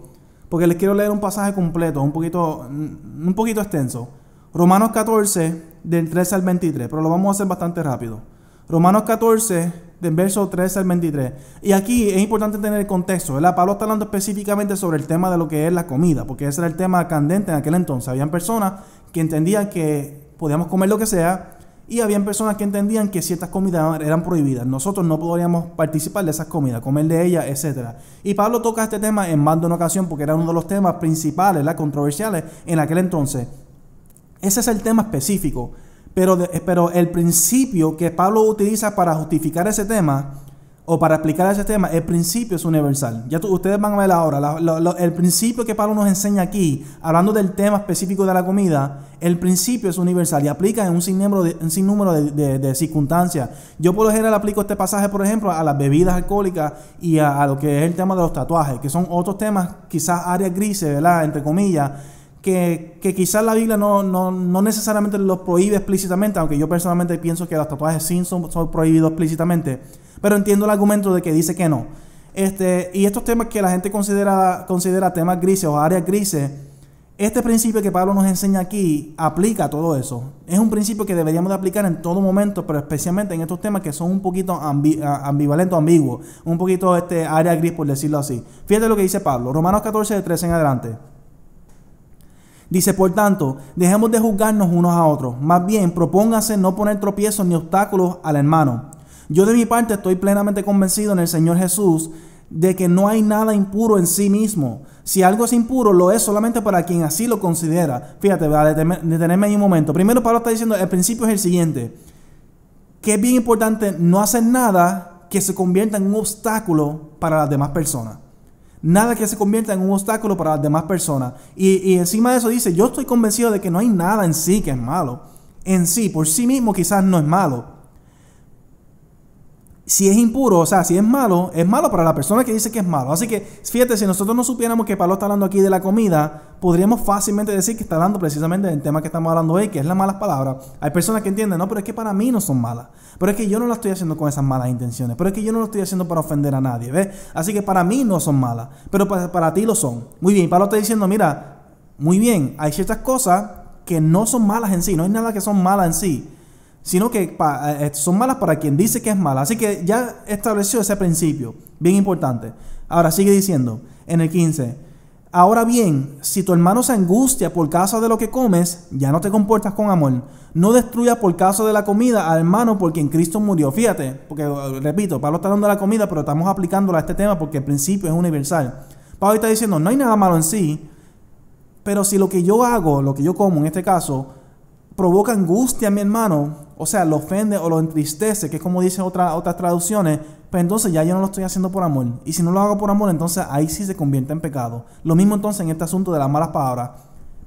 porque les quiero leer un pasaje completo, un poquito, mm, un poquito extenso. Romanos 14, del 13 al 23, pero lo vamos a hacer bastante rápido. Romanos 14, del verso 3 al 23. Y aquí es importante tener el contexto, Pablo está hablando específicamente sobre el tema de lo que es la comida, porque ese era el tema candente en aquel entonces. Habían personas que entendían que podíamos comer lo que sea y habían personas que entendían que ciertas comidas eran prohibidas. Nosotros no podríamos participar de esas comidas, comer de ellas, etc. Y Pablo toca este tema en más de una ocasión porque era uno de los temas principales, las Controversiales en aquel entonces. Ese es el tema específico. Pero, pero el principio que Pablo utiliza para justificar ese tema o para explicar ese tema, el principio es universal. Ya ustedes van a ver ahora, el principio que Pablo nos enseña aquí, hablando del tema específico de la comida, el principio es universal y aplica en un sinnúmero de, de, circunstancias. Yo por lo general aplico este pasaje, por ejemplo, a las bebidas alcohólicas y a, a lo que es el tema de los tatuajes, que son otros temas, quizás áreas grises, ¿verdad? Entre comillas que, quizás la Biblia no, necesariamente los prohíbe explícitamente, aunque yo personalmente pienso que las tatuajes sin son, son prohibidos explícitamente, pero entiendo el argumento de que dice que no. Este, y estos temas que la gente considera, considera temas grises o áreas grises, este principio que Pablo nos enseña aquí aplica todo eso. Es un principio que deberíamos de aplicar en todo momento, pero especialmente en estos temas que son un poquito ambivalentes ambivalentes, ambiguos, un poquito este área gris por decirlo así. Fíjate lo que dice Pablo, Romanos 14 de 13 en adelante. Dice, por tanto, dejemos de juzgarnos unos a otros. Más bien, propóngase no poner tropiezos ni obstáculos al hermano. Yo de mi parte estoy plenamente convencido en el Señor Jesús de que no hay nada impuro en sí mismo. Si algo es impuro, lo es solamente para quien así lo considera. Fíjate, detenerme ahí un momento. Primero Pablo está diciendo, el principio es el siguiente, que es bien importante no hacer nada que se convierta en un obstáculo para las demás personas nada que se convierta en un obstáculo para las demás personas. Y, encima de eso dice, yo estoy convencido de que no hay nada en sí que es malo. En sí, por sí mismo quizás no es malo. Si es impuro, o sea, si es malo, es malo para la persona que dice que es malo. Así que, fíjate, si nosotros no supiéramos que Pablo está hablando aquí de la comida, podríamos fácilmente decir que está hablando precisamente del tema que estamos hablando hoy, que es las malas palabras. Hay personas que entienden, no, pero es que para mí no son malas. Pero es que yo no lo estoy haciendo con esas malas intenciones. Pero es que yo no lo estoy haciendo para ofender a nadie, ¿ves? Así que para mí no son malas, pero para, para ti lo son. Muy bien, Pablo está diciendo, mira, muy bien, hay ciertas cosas que no son malas en sí, no hay nada que son malas en sí, sino que eh, eh, son malas para quien dice que es mala. Así que ya estableció ese principio, bien importante. Ahora sigue diciendo, en el 15. Ahora bien, si tu hermano se angustia por causa de lo que comes, ya no te comportas con amor. No destruyas por causa de la comida al hermano por quien Cristo murió. Fíjate, porque uh, repito, Pablo está hablando de la comida, pero estamos aplicándola a este tema porque el principio es universal. Pablo está diciendo, no hay nada malo en sí, pero si lo que yo hago, lo que yo como en este caso, provoca angustia a mi hermano, o sea, lo ofende o lo entristece, que es como dicen otras traducciones, pero pues entonces ya yo no lo estoy haciendo por amor. Y si no lo hago por amor, entonces ahí sí se convierte en pecado. Lo mismo entonces en este asunto de las malas palabras.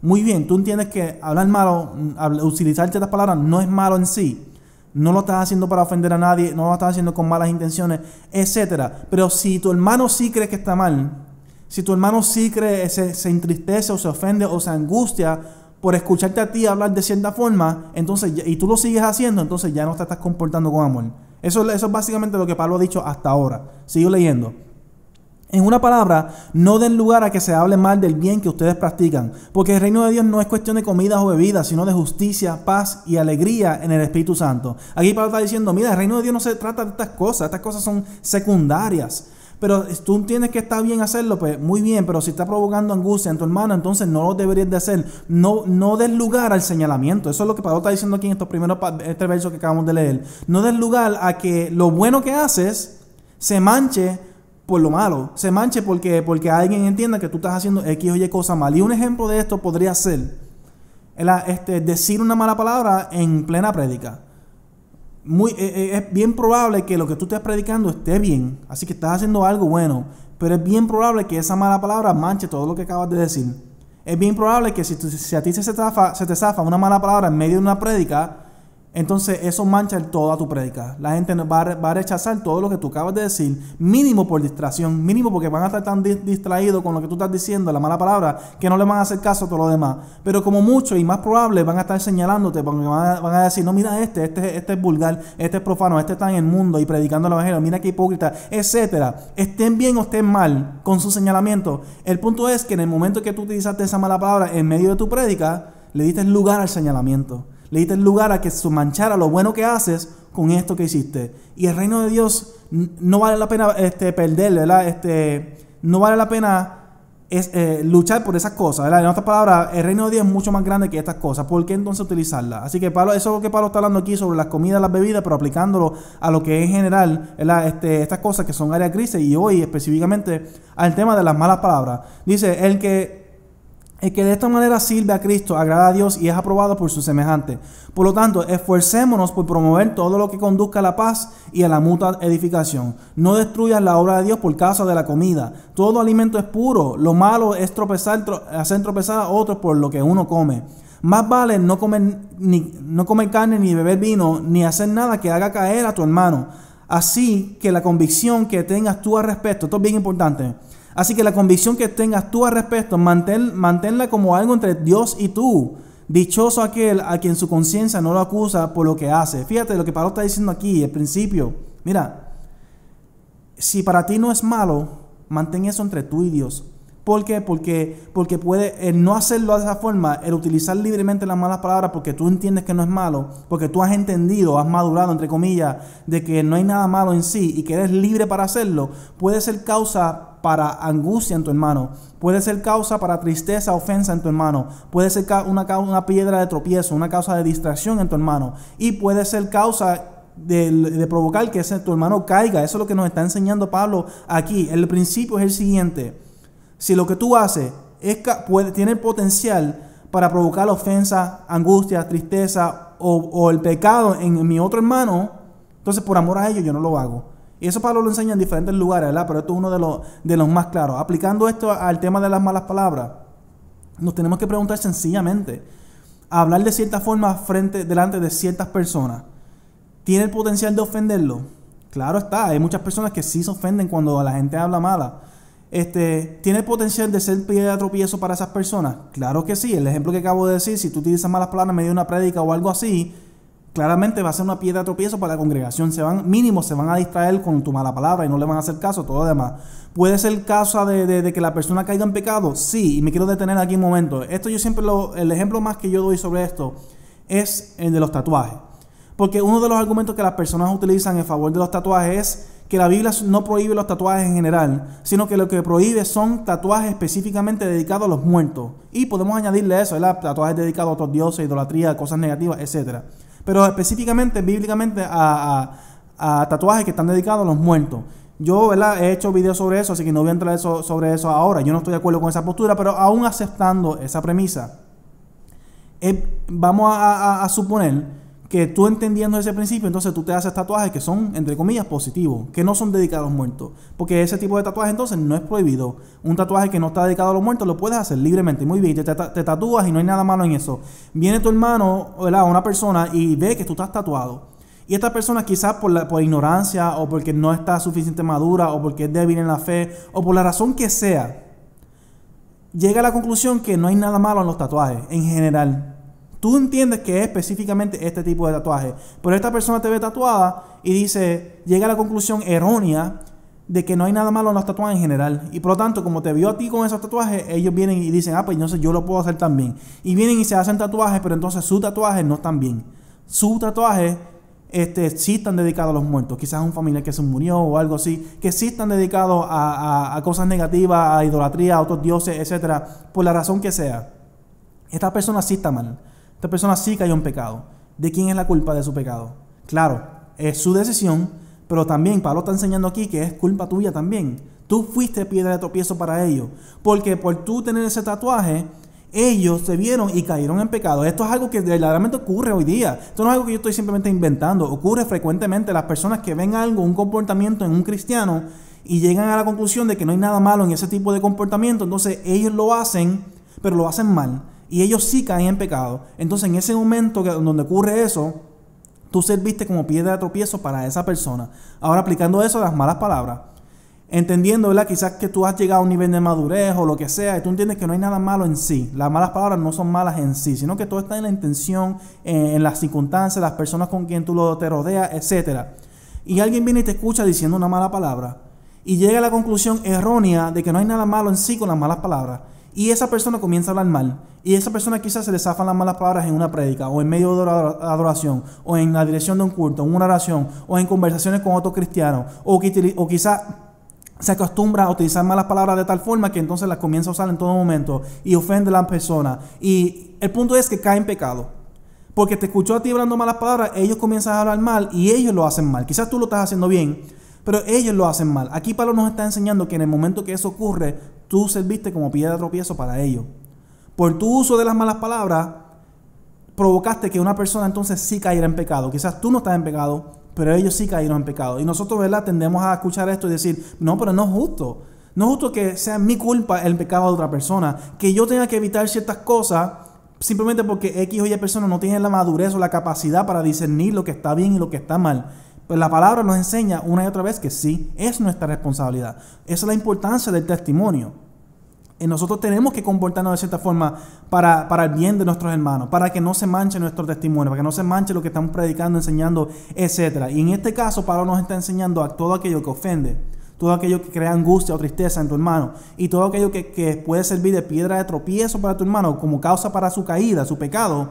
Muy bien, tú entiendes que hablar malo, mm, utilizar ciertas palabras no es malo en sí. No lo estás haciendo para ofender a nadie, no lo estás haciendo con malas intenciones, etcétera. Pero si tu hermano sí cree que está mal, si tu hermano sí cree, se, se entristece o se ofende o se angustia por escucharte a ti hablar de cierta forma, entonces y tú lo sigues haciendo, entonces ya no te estás comportando con amor. Eso, es básicamente lo que Pablo ha dicho hasta ahora. Sigo leyendo. En una palabra, no den lugar a que se hable mal del bien que ustedes practican, porque el reino de Dios no es cuestión de comidas o bebidas, sino de justicia, paz y alegría en el Espíritu Santo. Aquí Pablo está diciendo, mira, el reino de Dios no se trata de estas cosas, estas cosas son secundarias. Pero tú tienes que estar bien hacerlo, pues muy bien, pero si está provocando angustia en tu hermano, entonces no lo deberías de hacer. No, no des lugar al señalamiento. Eso es lo que Pablo está diciendo aquí en estos primeros este versos que acabamos de leer. No des lugar a que lo bueno que haces se manche por lo malo, se manche porque, porque alguien entienda que tú estás haciendo X o Y cosa mal. Y un ejemplo de esto podría ser este, decir una mala palabra en plena prédica muy, eh, eh, es bien probable que lo que tú estés predicando esté bien, así que estás haciendo algo bueno, pero es bien probable que esa mala palabra manche todo lo que acabas de decir. Es bien probable que si, a ti se, zafa, se te zafa una mala palabra en medio de una prédica, entonces eso mancha toda tu prédica La gente va a, rechazar todo lo que tú acabas de decir, mínimo por distracción, mínimo porque van a estar tan distraídos con lo que tú estás diciendo, la mala palabra, que no le van a hacer caso a todo lo demás. Pero como mucho y más probable van a estar señalándote, porque van a, decir, no, mira este, este, este es vulgar, este es profano, este está en el mundo y predicando la evangelio, mira qué hipócrita, etcétera. Estén bien o estén mal con su señalamiento. El punto es que en el momento que tú utilizaste esa mala palabra en medio de tu prédica le diste lugar al señalamiento. Le diste lugar a que se manchara lo bueno que haces con esto que hiciste. Y el reino de Dios no vale la pena este, perder, ¿verdad? Este, no vale la pena eh, luchar por esas cosas, ¿verdad? En otras palabras, el reino de Dios es mucho más grande que estas cosas. ¿Por qué entonces utilizarlas? Así que Pablo, eso es lo que Pablo está hablando aquí sobre las comidas, las bebidas, pero aplicándolo a lo que es en general, este, estas cosas que son áreas grises y hoy específicamente al tema de las malas palabras. Dice, el que el que de esta manera sirve a Cristo, agrada a Dios y es aprobado por su semejante. Por lo tanto, esforcémonos por promover todo lo que conduzca a la paz y a la mutua edificación. No destruyas la obra de Dios por causa de la comida. Todo alimento es puro. Lo malo es tropezar, hacer tropezar a otros por lo que uno come. Más vale no comer, ni, no comer carne, ni beber vino, ni hacer nada que haga caer a tu hermano. Así que la convicción que tengas tú al respecto, esto es bien importante Así que la convicción que tengas tú al respecto, mantén, manténla como algo entre Dios y tú. Dichoso aquel a quien su conciencia no lo acusa por lo que hace. Fíjate lo que Pablo está diciendo aquí, el principio. Mira, si para ti no es malo, mantén eso entre tú y Dios. ¿Por qué? Porque, porque puede el no hacerlo de esa forma, el utilizar libremente las malas palabras porque tú entiendes que no es malo, porque tú has entendido, has madurado, entre comillas, de que no hay nada malo en sí y que eres libre para hacerlo, puede ser causa para angustia en tu hermano, puede ser causa para tristeza, ofensa en tu hermano, puede ser una, una piedra de tropiezo, una causa de distracción en tu hermano y puede ser causa de, provocar que ese, tu hermano caiga. Eso es lo que nos está enseñando Pablo aquí. El principio es el siguiente. Si lo que tú haces es, puede, tiene el potencial para provocar ofensa, angustia, tristeza o, el pecado en, en mi otro hermano, entonces por amor a ellos yo no lo hago. Y eso Pablo lo enseña en diferentes lugares, ¿verdad? Pero esto es uno de los, de los más claros. Aplicando esto al tema de las malas palabras, nos tenemos que preguntar sencillamente, hablar de cierta forma frente, delante de ciertas personas, ¿tiene el potencial de ofenderlo? Claro está, hay muchas personas que sí se ofenden cuando la gente habla mala. Este, ¿Tiene el potencial de ser piedra tropiezo para esas personas? Claro que sí. El ejemplo que acabo de decir, si tú utilizas malas palabras en medio de una prédica o algo así, claramente va a ser una piedra de tropiezo para la congregación. Se van, mínimo, se van a distraer con tu mala palabra y no le van a hacer caso, todo lo demás. ¿Puede ser causa de, de, que la persona caiga en pecado? Sí, y me quiero detener aquí un momento. Esto yo siempre lo, el ejemplo más que yo doy sobre esto es el de los tatuajes. Porque uno de los argumentos que las personas utilizan en favor de los tatuajes es que la Biblia no prohíbe los tatuajes en general, sino que lo que prohíbe son tatuajes específicamente dedicados a los muertos. Y podemos añadirle eso, ¿verdad? Tatuajes dedicados a otros dioses, idolatría, cosas negativas, etcétera pero específicamente, bíblicamente, a, tatuajes que están dedicados a los muertos. Yo ¿verdad? he hecho videos sobre eso, así que no voy a entrar sobre eso ahora. Yo no estoy de acuerdo con esa postura, pero aún aceptando esa premisa, eh, vamos a suponer que tú entendiendo ese principio, entonces tú te haces tatuajes que son, entre comillas, positivos, que no son dedicados a los muertos. Porque ese tipo de tatuaje entonces no es prohibido. Un tatuaje que no está dedicado a los muertos lo puedes hacer libremente. Muy bien, te, tatúas y no hay nada malo en eso. Viene tu hermano, o Una persona y ve que tú estás tatuado. Y esta persona quizás por, por ignorancia o porque no está suficiente madura o porque es débil en la fe o por la razón que sea, llega a la conclusión que no hay nada malo en los tatuajes en general. Tú entiendes que es específicamente este tipo de tatuaje, pero esta persona te ve tatuada y dice, llega a la conclusión errónea de que no hay nada malo en los tatuajes en general. Y por lo tanto, como te vio a ti con esos tatuajes, ellos vienen y dicen, ah, pues entonces yo lo puedo hacer también. Y vienen y se hacen tatuajes, pero entonces sus tatuajes no están bien. Sus tatuajes este, sí están dedicados a los muertos. Quizás un familiar que se murió o algo así. Que sí están dedicados a, a cosas negativas, a idolatría, a otros dioses, etc. Por la razón que sea. Esta persona sí está mal. Esta persona sí cayó en pecado. ¿De quién es la culpa de su pecado? Claro, es su decisión, pero también Pablo está enseñando aquí que es culpa tuya también. Tú fuiste piedra de tropiezo para ellos, porque por tú tener ese tatuaje, ellos se vieron y cayeron en pecado. Esto es algo que verdaderamente ocurre hoy día. Esto no es algo que yo estoy simplemente inventando. Ocurre frecuentemente las personas que ven algo, un comportamiento en un cristiano y llegan a la conclusión de que no hay nada malo en ese tipo de comportamiento. Entonces ellos lo hacen, pero lo hacen mal y ellos sí caen en pecado, entonces en ese momento que, donde ocurre eso, tú serviste como piedra de tropiezo para esa persona. Ahora aplicando eso a las malas palabras, entendiendo, ¿verdad? Quizás que tú has llegado a un nivel de madurez o lo que sea, y tú entiendes que no hay nada malo en sí. Las malas palabras no son malas en sí, sino que todo está en la intención, en, las circunstancias, las personas con quien tú lo te rodeas, etc. Y alguien viene y te escucha diciendo una mala palabra y llega a la conclusión errónea de que no hay nada malo en sí con las malas palabras y esa persona comienza a hablar mal, y esa persona quizás se le zafan las malas palabras en una prédica, o en medio de la adoración, o en la dirección de un culto, en una oración, o en conversaciones con otros cristianos, o, o quizás se acostumbra a utilizar malas palabras de tal forma que entonces las comienza a usar en todo momento y ofende a la persona. Y el punto es que cae en pecado. Porque te escuchó a ti hablando malas palabras, ellos comienzan a hablar mal y ellos lo hacen mal. Quizás tú lo estás haciendo bien, pero ellos lo hacen mal. Aquí Pablo nos está enseñando que en el momento que eso ocurre, tú serviste como piedra de tropiezo para ellos. Por tu uso de las malas palabras, provocaste que una persona entonces sí cayera en pecado. Quizás tú no estás en pecado, pero ellos sí cayeron en pecado. Y nosotros, ¿verdad? Tendemos a escuchar esto y decir, no, pero no es justo. No es justo que sea mi culpa el pecado de otra persona, que yo tenga que evitar ciertas cosas simplemente porque X o Y persona no tiene la madurez o la capacidad para discernir lo que está bien y lo que está mal. Pues la palabra nos enseña una y otra vez que sí, es nuestra responsabilidad. Esa es la importancia del testimonio. Y nosotros tenemos que comportarnos de cierta forma para, el bien de nuestros hermanos, para que no se manche nuestro testimonio, para que no se manche lo que estamos predicando, enseñando, etc. Y en este caso, Pablo nos está enseñando a todo aquello que ofende, todo aquello que crea angustia o tristeza en tu hermano, y todo aquello que, que puede servir de piedra de tropiezo para tu hermano, como causa para su caída, su pecado,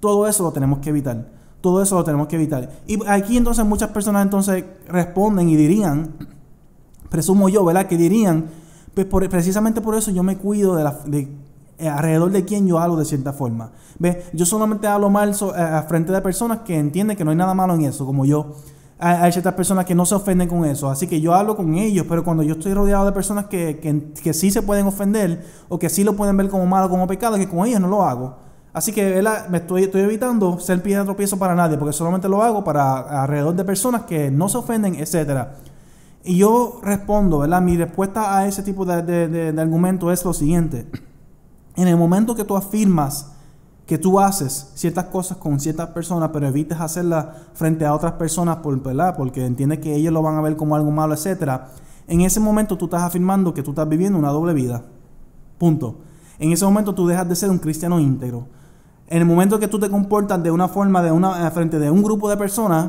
todo eso lo tenemos que evitar. Todo eso lo tenemos que evitar. Y aquí entonces muchas personas entonces responden y dirían, presumo yo, ¿verdad? Que dirían, pues precisamente por eso yo me cuido de, eh, alrededor de quien yo hablo de cierta forma. ¿Ves? Yo solamente hablo mal eh, frente de personas que entienden que no hay nada malo en eso, como yo. Hay, ciertas personas que no se ofenden con eso, así que yo hablo con ellos, pero cuando yo estoy rodeado de personas que, que, sí se pueden ofender o que sí lo pueden ver como malo, como pecado, que con ellos no lo hago. Así que me estoy, evitando ser piedra de tropiezo para nadie, porque solamente lo hago para alrededor de personas que no se ofenden, etc Y yo respondo, ¿verdad? Mi respuesta a ese tipo de, argumento es lo siguiente. En el momento que tú afirmas que tú haces ciertas cosas con ciertas personas, pero evites hacerlas frente a otras personas, ¿verdad? Porque entiendes que ellos lo van a ver como algo malo, etc En ese momento tú estás afirmando que tú estás viviendo una doble vida. Punto. En ese momento tú dejas de ser un cristiano íntegro. En el momento que tú te comportas de una forma, de una, eh, frente de un grupo de personas,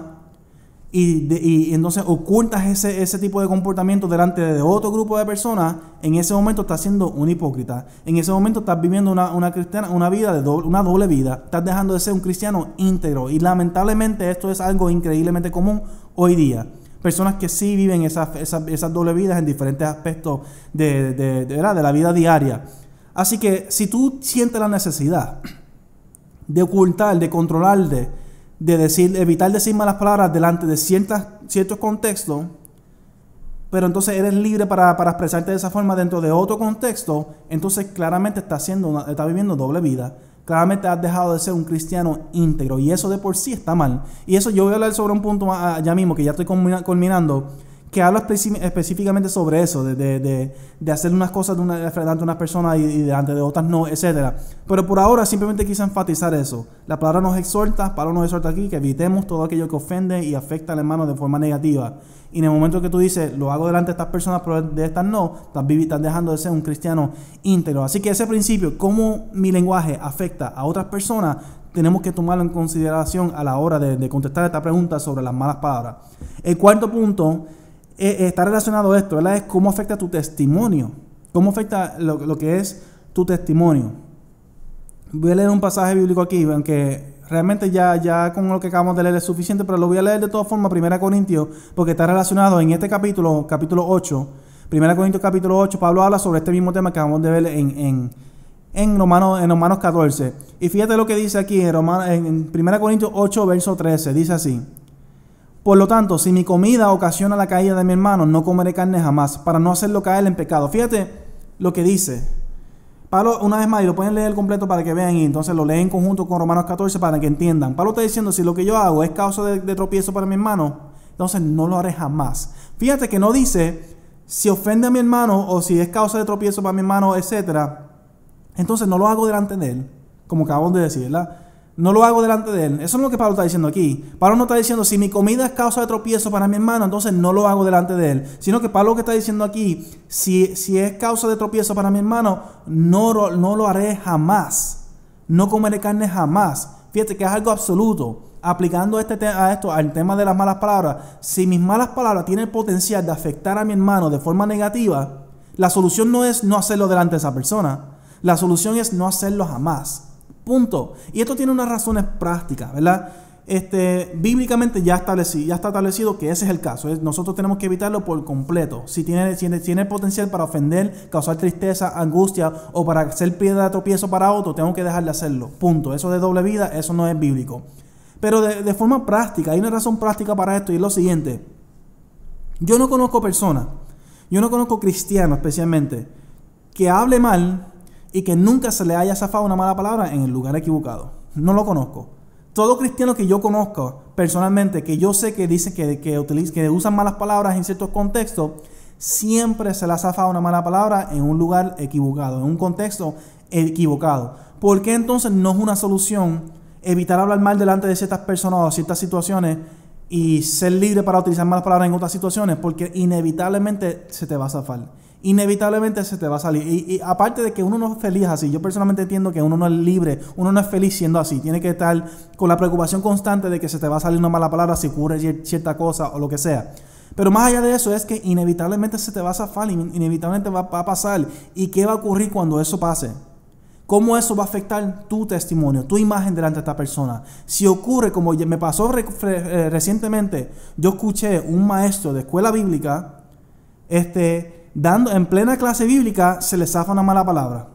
y, entonces ocultas ese, tipo de comportamiento delante de otro grupo de personas, en ese momento estás siendo un hipócrita. En ese momento estás viviendo una, cristiana, una vida de doble, una doble vida. Estás dejando de ser un cristiano íntegro. Y lamentablemente esto es algo increíblemente común hoy día. Personas que sí viven esas, esas, doble vidas en diferentes aspectos de, de la vida diaria. Así que si tú sientes la necesidad de ocultar, de controlar, de, decir, evitar decir malas palabras delante de ciertas, ciertos contextos, pero entonces eres libre para, expresarte de esa forma dentro de otro contexto, entonces claramente estás, haciendo una, viviendo doble vida. Claramente has dejado de ser un cristiano íntegro y eso de por sí está mal. Y eso yo voy a hablar sobre un punto ah, ya mismo que ya estoy culminando que habla específicamente sobre eso, de, hacer unas cosas de una, delante de unas personas y, delante de otras no, etcétera. Pero por ahora simplemente quise enfatizar eso. La palabra nos exhorta, Pablo nos exhorta aquí, que evitemos todo aquello que ofende y afecta al hermano de forma negativa. Y en el momento que tú dices, lo hago delante de estas personas, pero de estas no, estás, dejando de ser un cristiano íntegro. Así que ese principio, cómo mi lenguaje afecta a otras personas, tenemos que tomarlo en consideración a la hora de contestar esta pregunta sobre las malas palabras. El cuarto punto eh, eh, está relacionado esto, ¿verdad? Es cómo afecta tu testimonio. ¿Cómo afecta lo, que es tu testimonio? Voy a leer un pasaje bíblico aquí, aunque realmente ya, ya con lo que acabamos de leer es suficiente, pero lo voy a leer de todas formas, Primera Corintios, porque está relacionado en este capítulo, capítulo 8. Primera Corintios capítulo 8, Pablo habla sobre este mismo tema que acabamos de ver en, en, en, Romanos, en Romanos 14. Y fíjate lo que dice aquí en, Romanos, en 1 Corintios 8, verso 13. Dice así. Por lo tanto, si mi comida ocasiona la caída de mi hermano, no comeré carne jamás, para no hacerlo caer en pecado. Fíjate lo que dice. Pablo, una vez más, y lo pueden leer completo para que vean, y entonces lo leen en conjunto con Romanos 14 para que entiendan. Pablo está diciendo, si lo que yo hago es causa de, tropiezo para mi hermano, entonces no lo haré jamás. Fíjate que no dice, si ofende a mi hermano o si es causa de tropiezo para mi hermano, etc. Entonces no lo hago delante de él, como acabamos de decir, ¿verdad? No lo hago delante de él. Eso es lo que Pablo está diciendo aquí. Pablo no está diciendo, si mi comida es causa de tropiezo para mi hermano, entonces no lo hago delante de él. Sino que Pablo lo que está diciendo aquí, si, si es causa de tropiezo para mi hermano, no, no lo haré jamás. No comeré carne jamás. Fíjate que es algo absoluto. Aplicando este a esto al tema de las malas palabras, si mis malas palabras tienen el potencial de afectar a mi hermano de forma negativa, la solución no es no hacerlo delante de esa persona. La solución es no hacerlo jamás. Punto. Y esto tiene unas razones prácticas, ¿verdad? Este, bíblicamente ya, ya está establecido que ese es el caso. Nosotros tenemos que evitarlo por completo. Si tiene, tiene potencial para ofender, causar tristeza, angustia o para ser piedra de tropiezo para otro, tengo que dejar de hacerlo. Punto. Eso de doble vida, eso no es bíblico. Pero de, forma práctica, hay una razón práctica para esto y es lo siguiente. Yo no conozco personas, yo no conozco cristianos especialmente, que hable mal y que nunca se le haya zafado una mala palabra en el lugar equivocado. No lo conozco. Todo cristiano que yo conozco personalmente, que yo sé que dice que, que, que usan malas palabras en ciertos contextos, siempre se le ha zafado una mala palabra en un lugar equivocado, en un contexto equivocado. ¿Por qué entonces no es una solución evitar hablar mal delante de ciertas personas o ciertas situaciones y ser libre para utilizar malas palabras en otras situaciones? Porque inevitablemente se te va a zafar inevitablemente se te va a salir. Y, aparte de que uno no es feliz así, yo personalmente entiendo que uno no es libre, uno no es feliz siendo así. Tiene que estar con la preocupación constante de que se te va a salir una mala palabra si ocurre cierta cosa o lo que sea. Pero más allá de eso es que inevitablemente se te va a zafar, inevitablemente va, va a pasar. ¿Y qué va a ocurrir cuando eso pase? ¿Cómo eso va a afectar tu testimonio, tu imagen delante de esta persona? Si ocurre, como me pasó eh, recientemente, yo escuché un maestro de escuela bíblica, este, dando en plena clase bíblica se le zafa una mala palabra.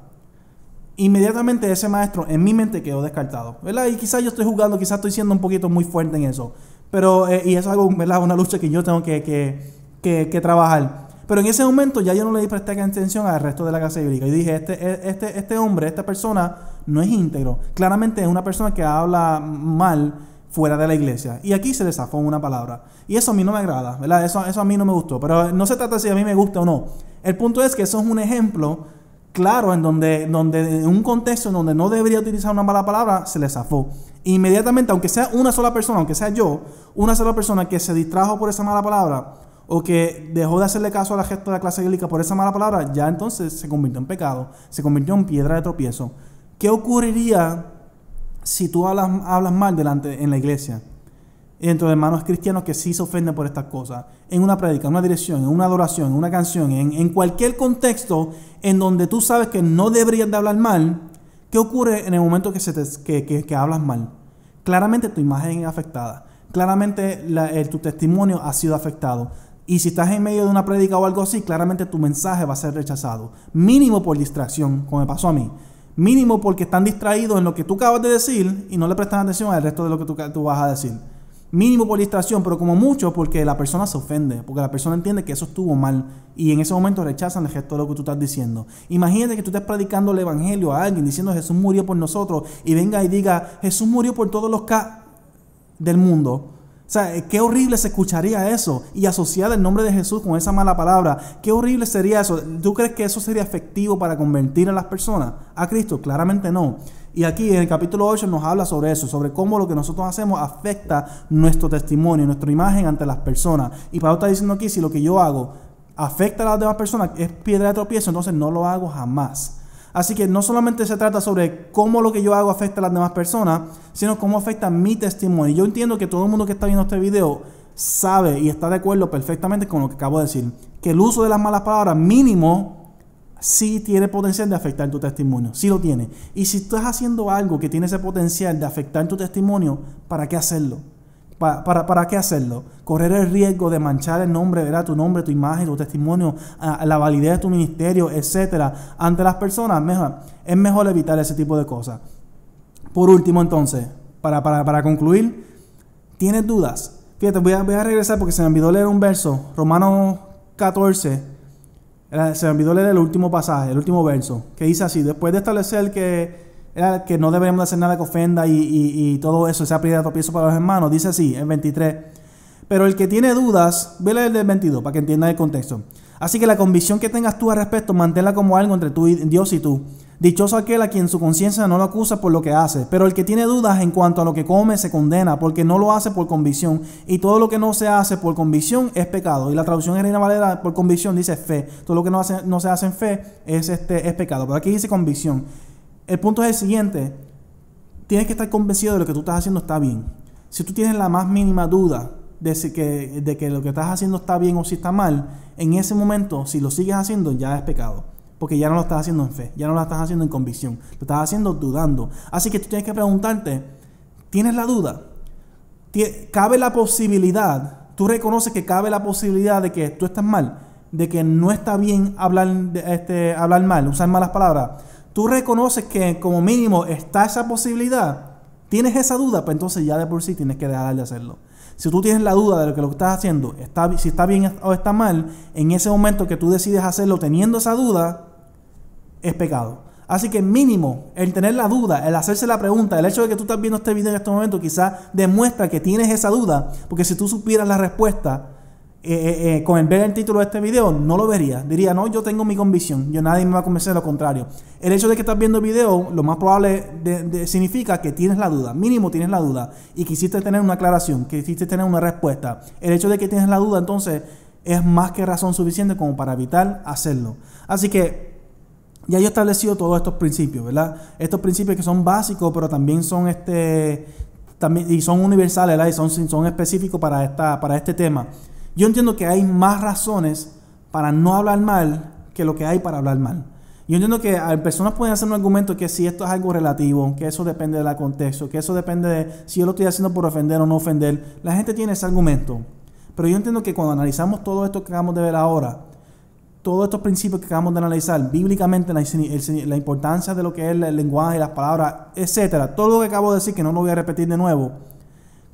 Inmediatamente ese maestro en mi mente quedó descartado, ¿verdad? Y quizás yo estoy jugando, quizás estoy siendo un poquito muy fuerte en eso, pero eh, y es algo, ¿verdad? Una lucha que yo tengo que, que, que, trabajar. Pero en ese momento ya yo no le di presté atención al resto de la clase bíblica. Y dije, este, e, este, este hombre, esta persona no es íntegro. Claramente es una persona que habla mal, fuera de la iglesia. Y aquí se le zafó una palabra. Y eso a mí no me agrada, ¿verdad? Eso, eso a mí no me gustó. Pero no se trata si a mí me gusta o no. El punto es que eso es un ejemplo claro en donde, donde en un contexto en donde no debería utilizar una mala palabra, se le zafó. Inmediatamente, aunque sea una sola persona, aunque sea yo, una sola persona que se distrajo por esa mala palabra o que dejó de hacerle caso a la gesta de la clase bíblica por esa mala palabra, ya entonces se convirtió en pecado, se convirtió en piedra de tropiezo. ¿Qué ocurriría si tú hablas, mal delante en la iglesia, dentro de hermanos cristianos que sí se ofenden por estas cosas, en una prédica, en una dirección, en una adoración, en una canción, en, cualquier contexto en donde tú sabes que no deberías de hablar mal, ¿qué ocurre en el momento que, se que, hablas mal? Claramente tu imagen es afectada, claramente tu testimonio ha sido afectado. Y si estás en medio de una prédica o algo así, claramente tu mensaje va a ser rechazado. Mínimo por distracción, como me pasó a mí. Mínimo porque están distraídos en lo que tú acabas de decir y no le prestan atención al resto de lo que tú, vas a decir. Mínimo por distracción, pero como mucho porque la persona se ofende, porque la persona entiende que eso estuvo mal y en ese momento rechazan el gesto de lo que tú estás diciendo. Imagínate que tú estás predicando el evangelio a alguien diciendo Jesús murió por nosotros y venga y diga Jesús murió por todos los K del mundo o sea, qué horrible se escucharía eso y asociar el nombre de Jesús con esa mala palabra. Qué horrible sería eso. ¿Tú crees que eso sería efectivo para convertir a las personas a Cristo? Claramente no. Y aquí en el capítulo 8 nos habla sobre eso, sobre cómo lo que nosotros hacemos afecta nuestro testimonio, nuestra imagen ante las personas. Y Pablo está diciendo aquí, si lo que yo hago afecta a las demás personas, es piedra de tropiezo, entonces no lo hago jamás. Así que no solamente se trata sobre cómo lo que yo hago afecta a las demás personas, sino cómo afecta mi testimonio. Yo entiendo que todo el mundo que está viendo este video sabe y está de acuerdo perfectamente con lo que acabo de decir, que el uso de las malas palabras mínimo sí tiene potencial de afectar tu testimonio, sí lo tiene. Y si estás haciendo algo que tiene ese potencial de afectar tu testimonio, ¿para qué hacerlo? ¿Para, qué hacerlo? Correr el riesgo de manchar el nombre, ¿verdad? Tu nombre, tu imagen, tu testimonio, la validez de tu ministerio, etcétera, ante las personas. Mejor, es mejor evitar ese tipo de cosas. Por último, entonces, para, para, concluir, ¿tienes dudas? Fíjate, voy a, voy a, regresar porque se me olvidó leer un verso. Romanos 14. Se me olvidó leer el último pasaje, el último verso, que dice así, después de establecer que que no deberíamos hacer nada que ofenda y, todo eso, esa piedra de tropiezo para los hermanos. Dice así, en 23. Pero el que tiene dudas, vele el del 22 para que entienda el contexto. Así que la convicción que tengas tú al respecto, manténla como algo entre tú y Dios y tú. Dichoso aquel a quien su conciencia no lo acusa por lo que hace, pero el que tiene dudas en cuanto a lo que come se condena, porque no lo hace por convicción, y todo lo que no se hace por convicción es pecado. Y la traducción en Reina Valera por convicción dice fe, todo lo que no, hace, no se hace en fe es, este, es pecado, pero aquí dice convicción. El punto es el siguiente. Tienes que estar convencido de lo que tú estás haciendo está bien. Si tú tienes la más mínima duda de, que, de que lo que estás haciendo está bien o si está mal, en ese momento, si lo sigues haciendo, ya es pecado. Porque ya no lo estás haciendo en fe, ya no lo estás haciendo en convicción, lo estás haciendo dudando. Así que tú tienes que preguntarte, ¿tienes la duda? ¿Cabe la posibilidad? ¿Tú reconoces que cabe la posibilidad de que tú estás mal? de que no está bien hablar, este, hablar mal, usar malas palabras, tú reconoces que como mínimo está esa posibilidad, tienes esa duda, pues entonces ya de por sí tienes que dejar de hacerlo. Si tú tienes la duda de lo que lo estás haciendo, está, si está bien o está mal, en ese momento que tú decides hacerlo teniendo esa duda, es pecado. Así que mínimo, el tener la duda, el hacerse la pregunta, el hecho de que tú estás viendo este video en este momento, quizás demuestra que tienes esa duda, porque si tú supieras la respuesta, eh, eh, eh, con el ver el título de este video, no lo vería. Diría, no, yo tengo mi convicción. Yo nadie me va a convencer de lo contrario. El hecho de que estás viendo el video, lo más probable significa que tienes la duda. Mínimo tienes la duda. Y quisiste tener una aclaración, quisiste tener una respuesta. El hecho de que tienes la duda, entonces, es más que razón suficiente como para evitar hacerlo. Así que ya yo he establecido todos estos principios, ¿verdad? Estos principios que son básicos, pero también son este también y son universales, ¿verdad? Y son, son específicos para esta para este tema. Yo entiendo que hay más razones para no hablar mal que lo que hay para hablar mal. Yo entiendo que personas pueden hacer un argumento que si esto es algo relativo, que eso depende del contexto, que eso depende de si yo lo estoy haciendo por ofender o no ofender. La gente tiene ese argumento. Pero yo entiendo que cuando analizamos todo esto que acabamos de ver ahora, todos estos principios que acabamos de analizar, bíblicamente la, importancia de lo que es el lenguaje, las palabras, etcétera, todo lo que acabo de decir, que no lo voy a repetir de nuevo,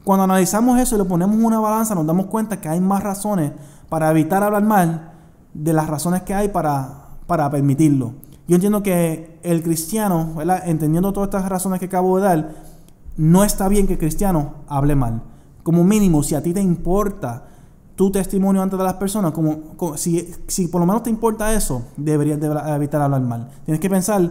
cuando analizamos eso y lo ponemos en una balanza, nos damos cuenta que hay más razones para evitar hablar mal de las razones que hay para, para permitirlo. Yo entiendo que el cristiano, entendiendo todas estas razones que acabo de dar, no está bien que el cristiano hable mal. Como mínimo, si a ti te importa tu testimonio ante las personas, como, si, por lo menos te importa eso, deberías evitar hablar mal. Tienes que pensar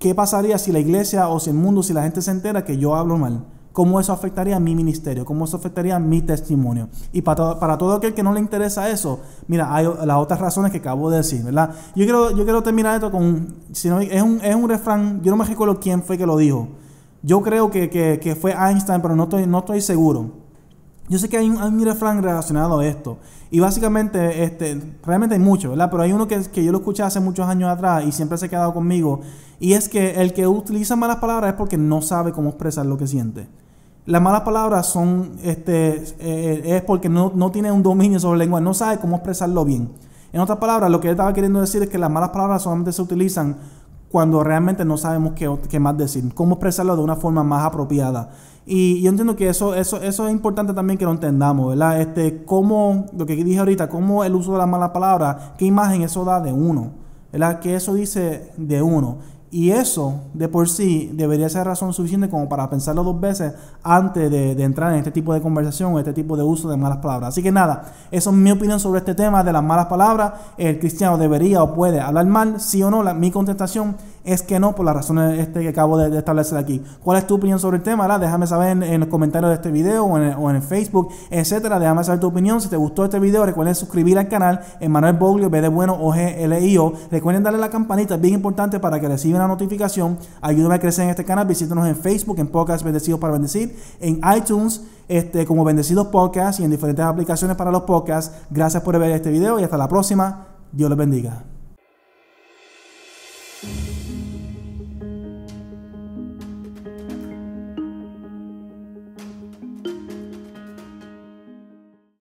qué pasaría si la iglesia o si el mundo, si la gente se entera que yo hablo mal cómo eso afectaría a mi ministerio, cómo eso afectaría a mi testimonio. Y para todo, para todo aquel que no le interesa eso, mira, hay las otras razones que acabo de decir, ¿verdad? Yo quiero, yo quiero terminar esto con, si no, es, un, es un refrán, yo no me recuerdo quién fue que lo dijo. Yo creo que, que, que fue Einstein, pero no estoy, no estoy seguro. Yo sé que hay un, refrán relacionado a esto. Y básicamente, este, realmente hay muchos ¿verdad? Pero hay uno que, yo lo escuché hace muchos años atrás y siempre se ha quedado conmigo. Y es que el que utiliza malas palabras es porque no sabe cómo expresar lo que siente. Las malas palabras son, este, eh, eh, es porque no, tiene un dominio sobre el lengua, no sabe cómo expresarlo bien. En otras palabras, lo que él estaba queriendo decir es que las malas palabras solamente se utilizan cuando realmente no sabemos qué, qué, más decir, cómo expresarlo de una forma más apropiada. Y yo entiendo que eso, eso, eso es importante también que lo entendamos, ¿verdad? Este, cómo, lo que dije ahorita, cómo el uso de la mala palabra, qué imagen eso da de uno, ¿verdad? ¿Qué eso dice de uno? Y eso de por sí debería ser razón suficiente como para pensarlo dos veces antes de, entrar en este tipo de conversación o este tipo de uso de malas palabras. Así que nada, eso es mi opinión sobre este tema de las malas palabras. El cristiano debería o puede hablar mal, sí o no. La, mi contestación es que no, por las razones este que acabo de, establecer aquí. ¿Cuál es tu opinión sobre el tema? Déjame saber en, los comentarios de este video o en, Facebook, etcétera. Déjame saber tu opinión. Si te gustó este video, recuerden suscribir al canal Emanuel Boglio, B de Bueno, o G -L -I Recuerden darle la campanita, es bien importante para que reciban la notificación. Ayúdame a crecer en este canal. Visítanos en Facebook, en Podcast Bendecidos para Bendecir, en iTunes, este, como Bendecidos Podcast y en diferentes aplicaciones para los podcasts. Gracias por ver este video y hasta la próxima. Dios les bendiga.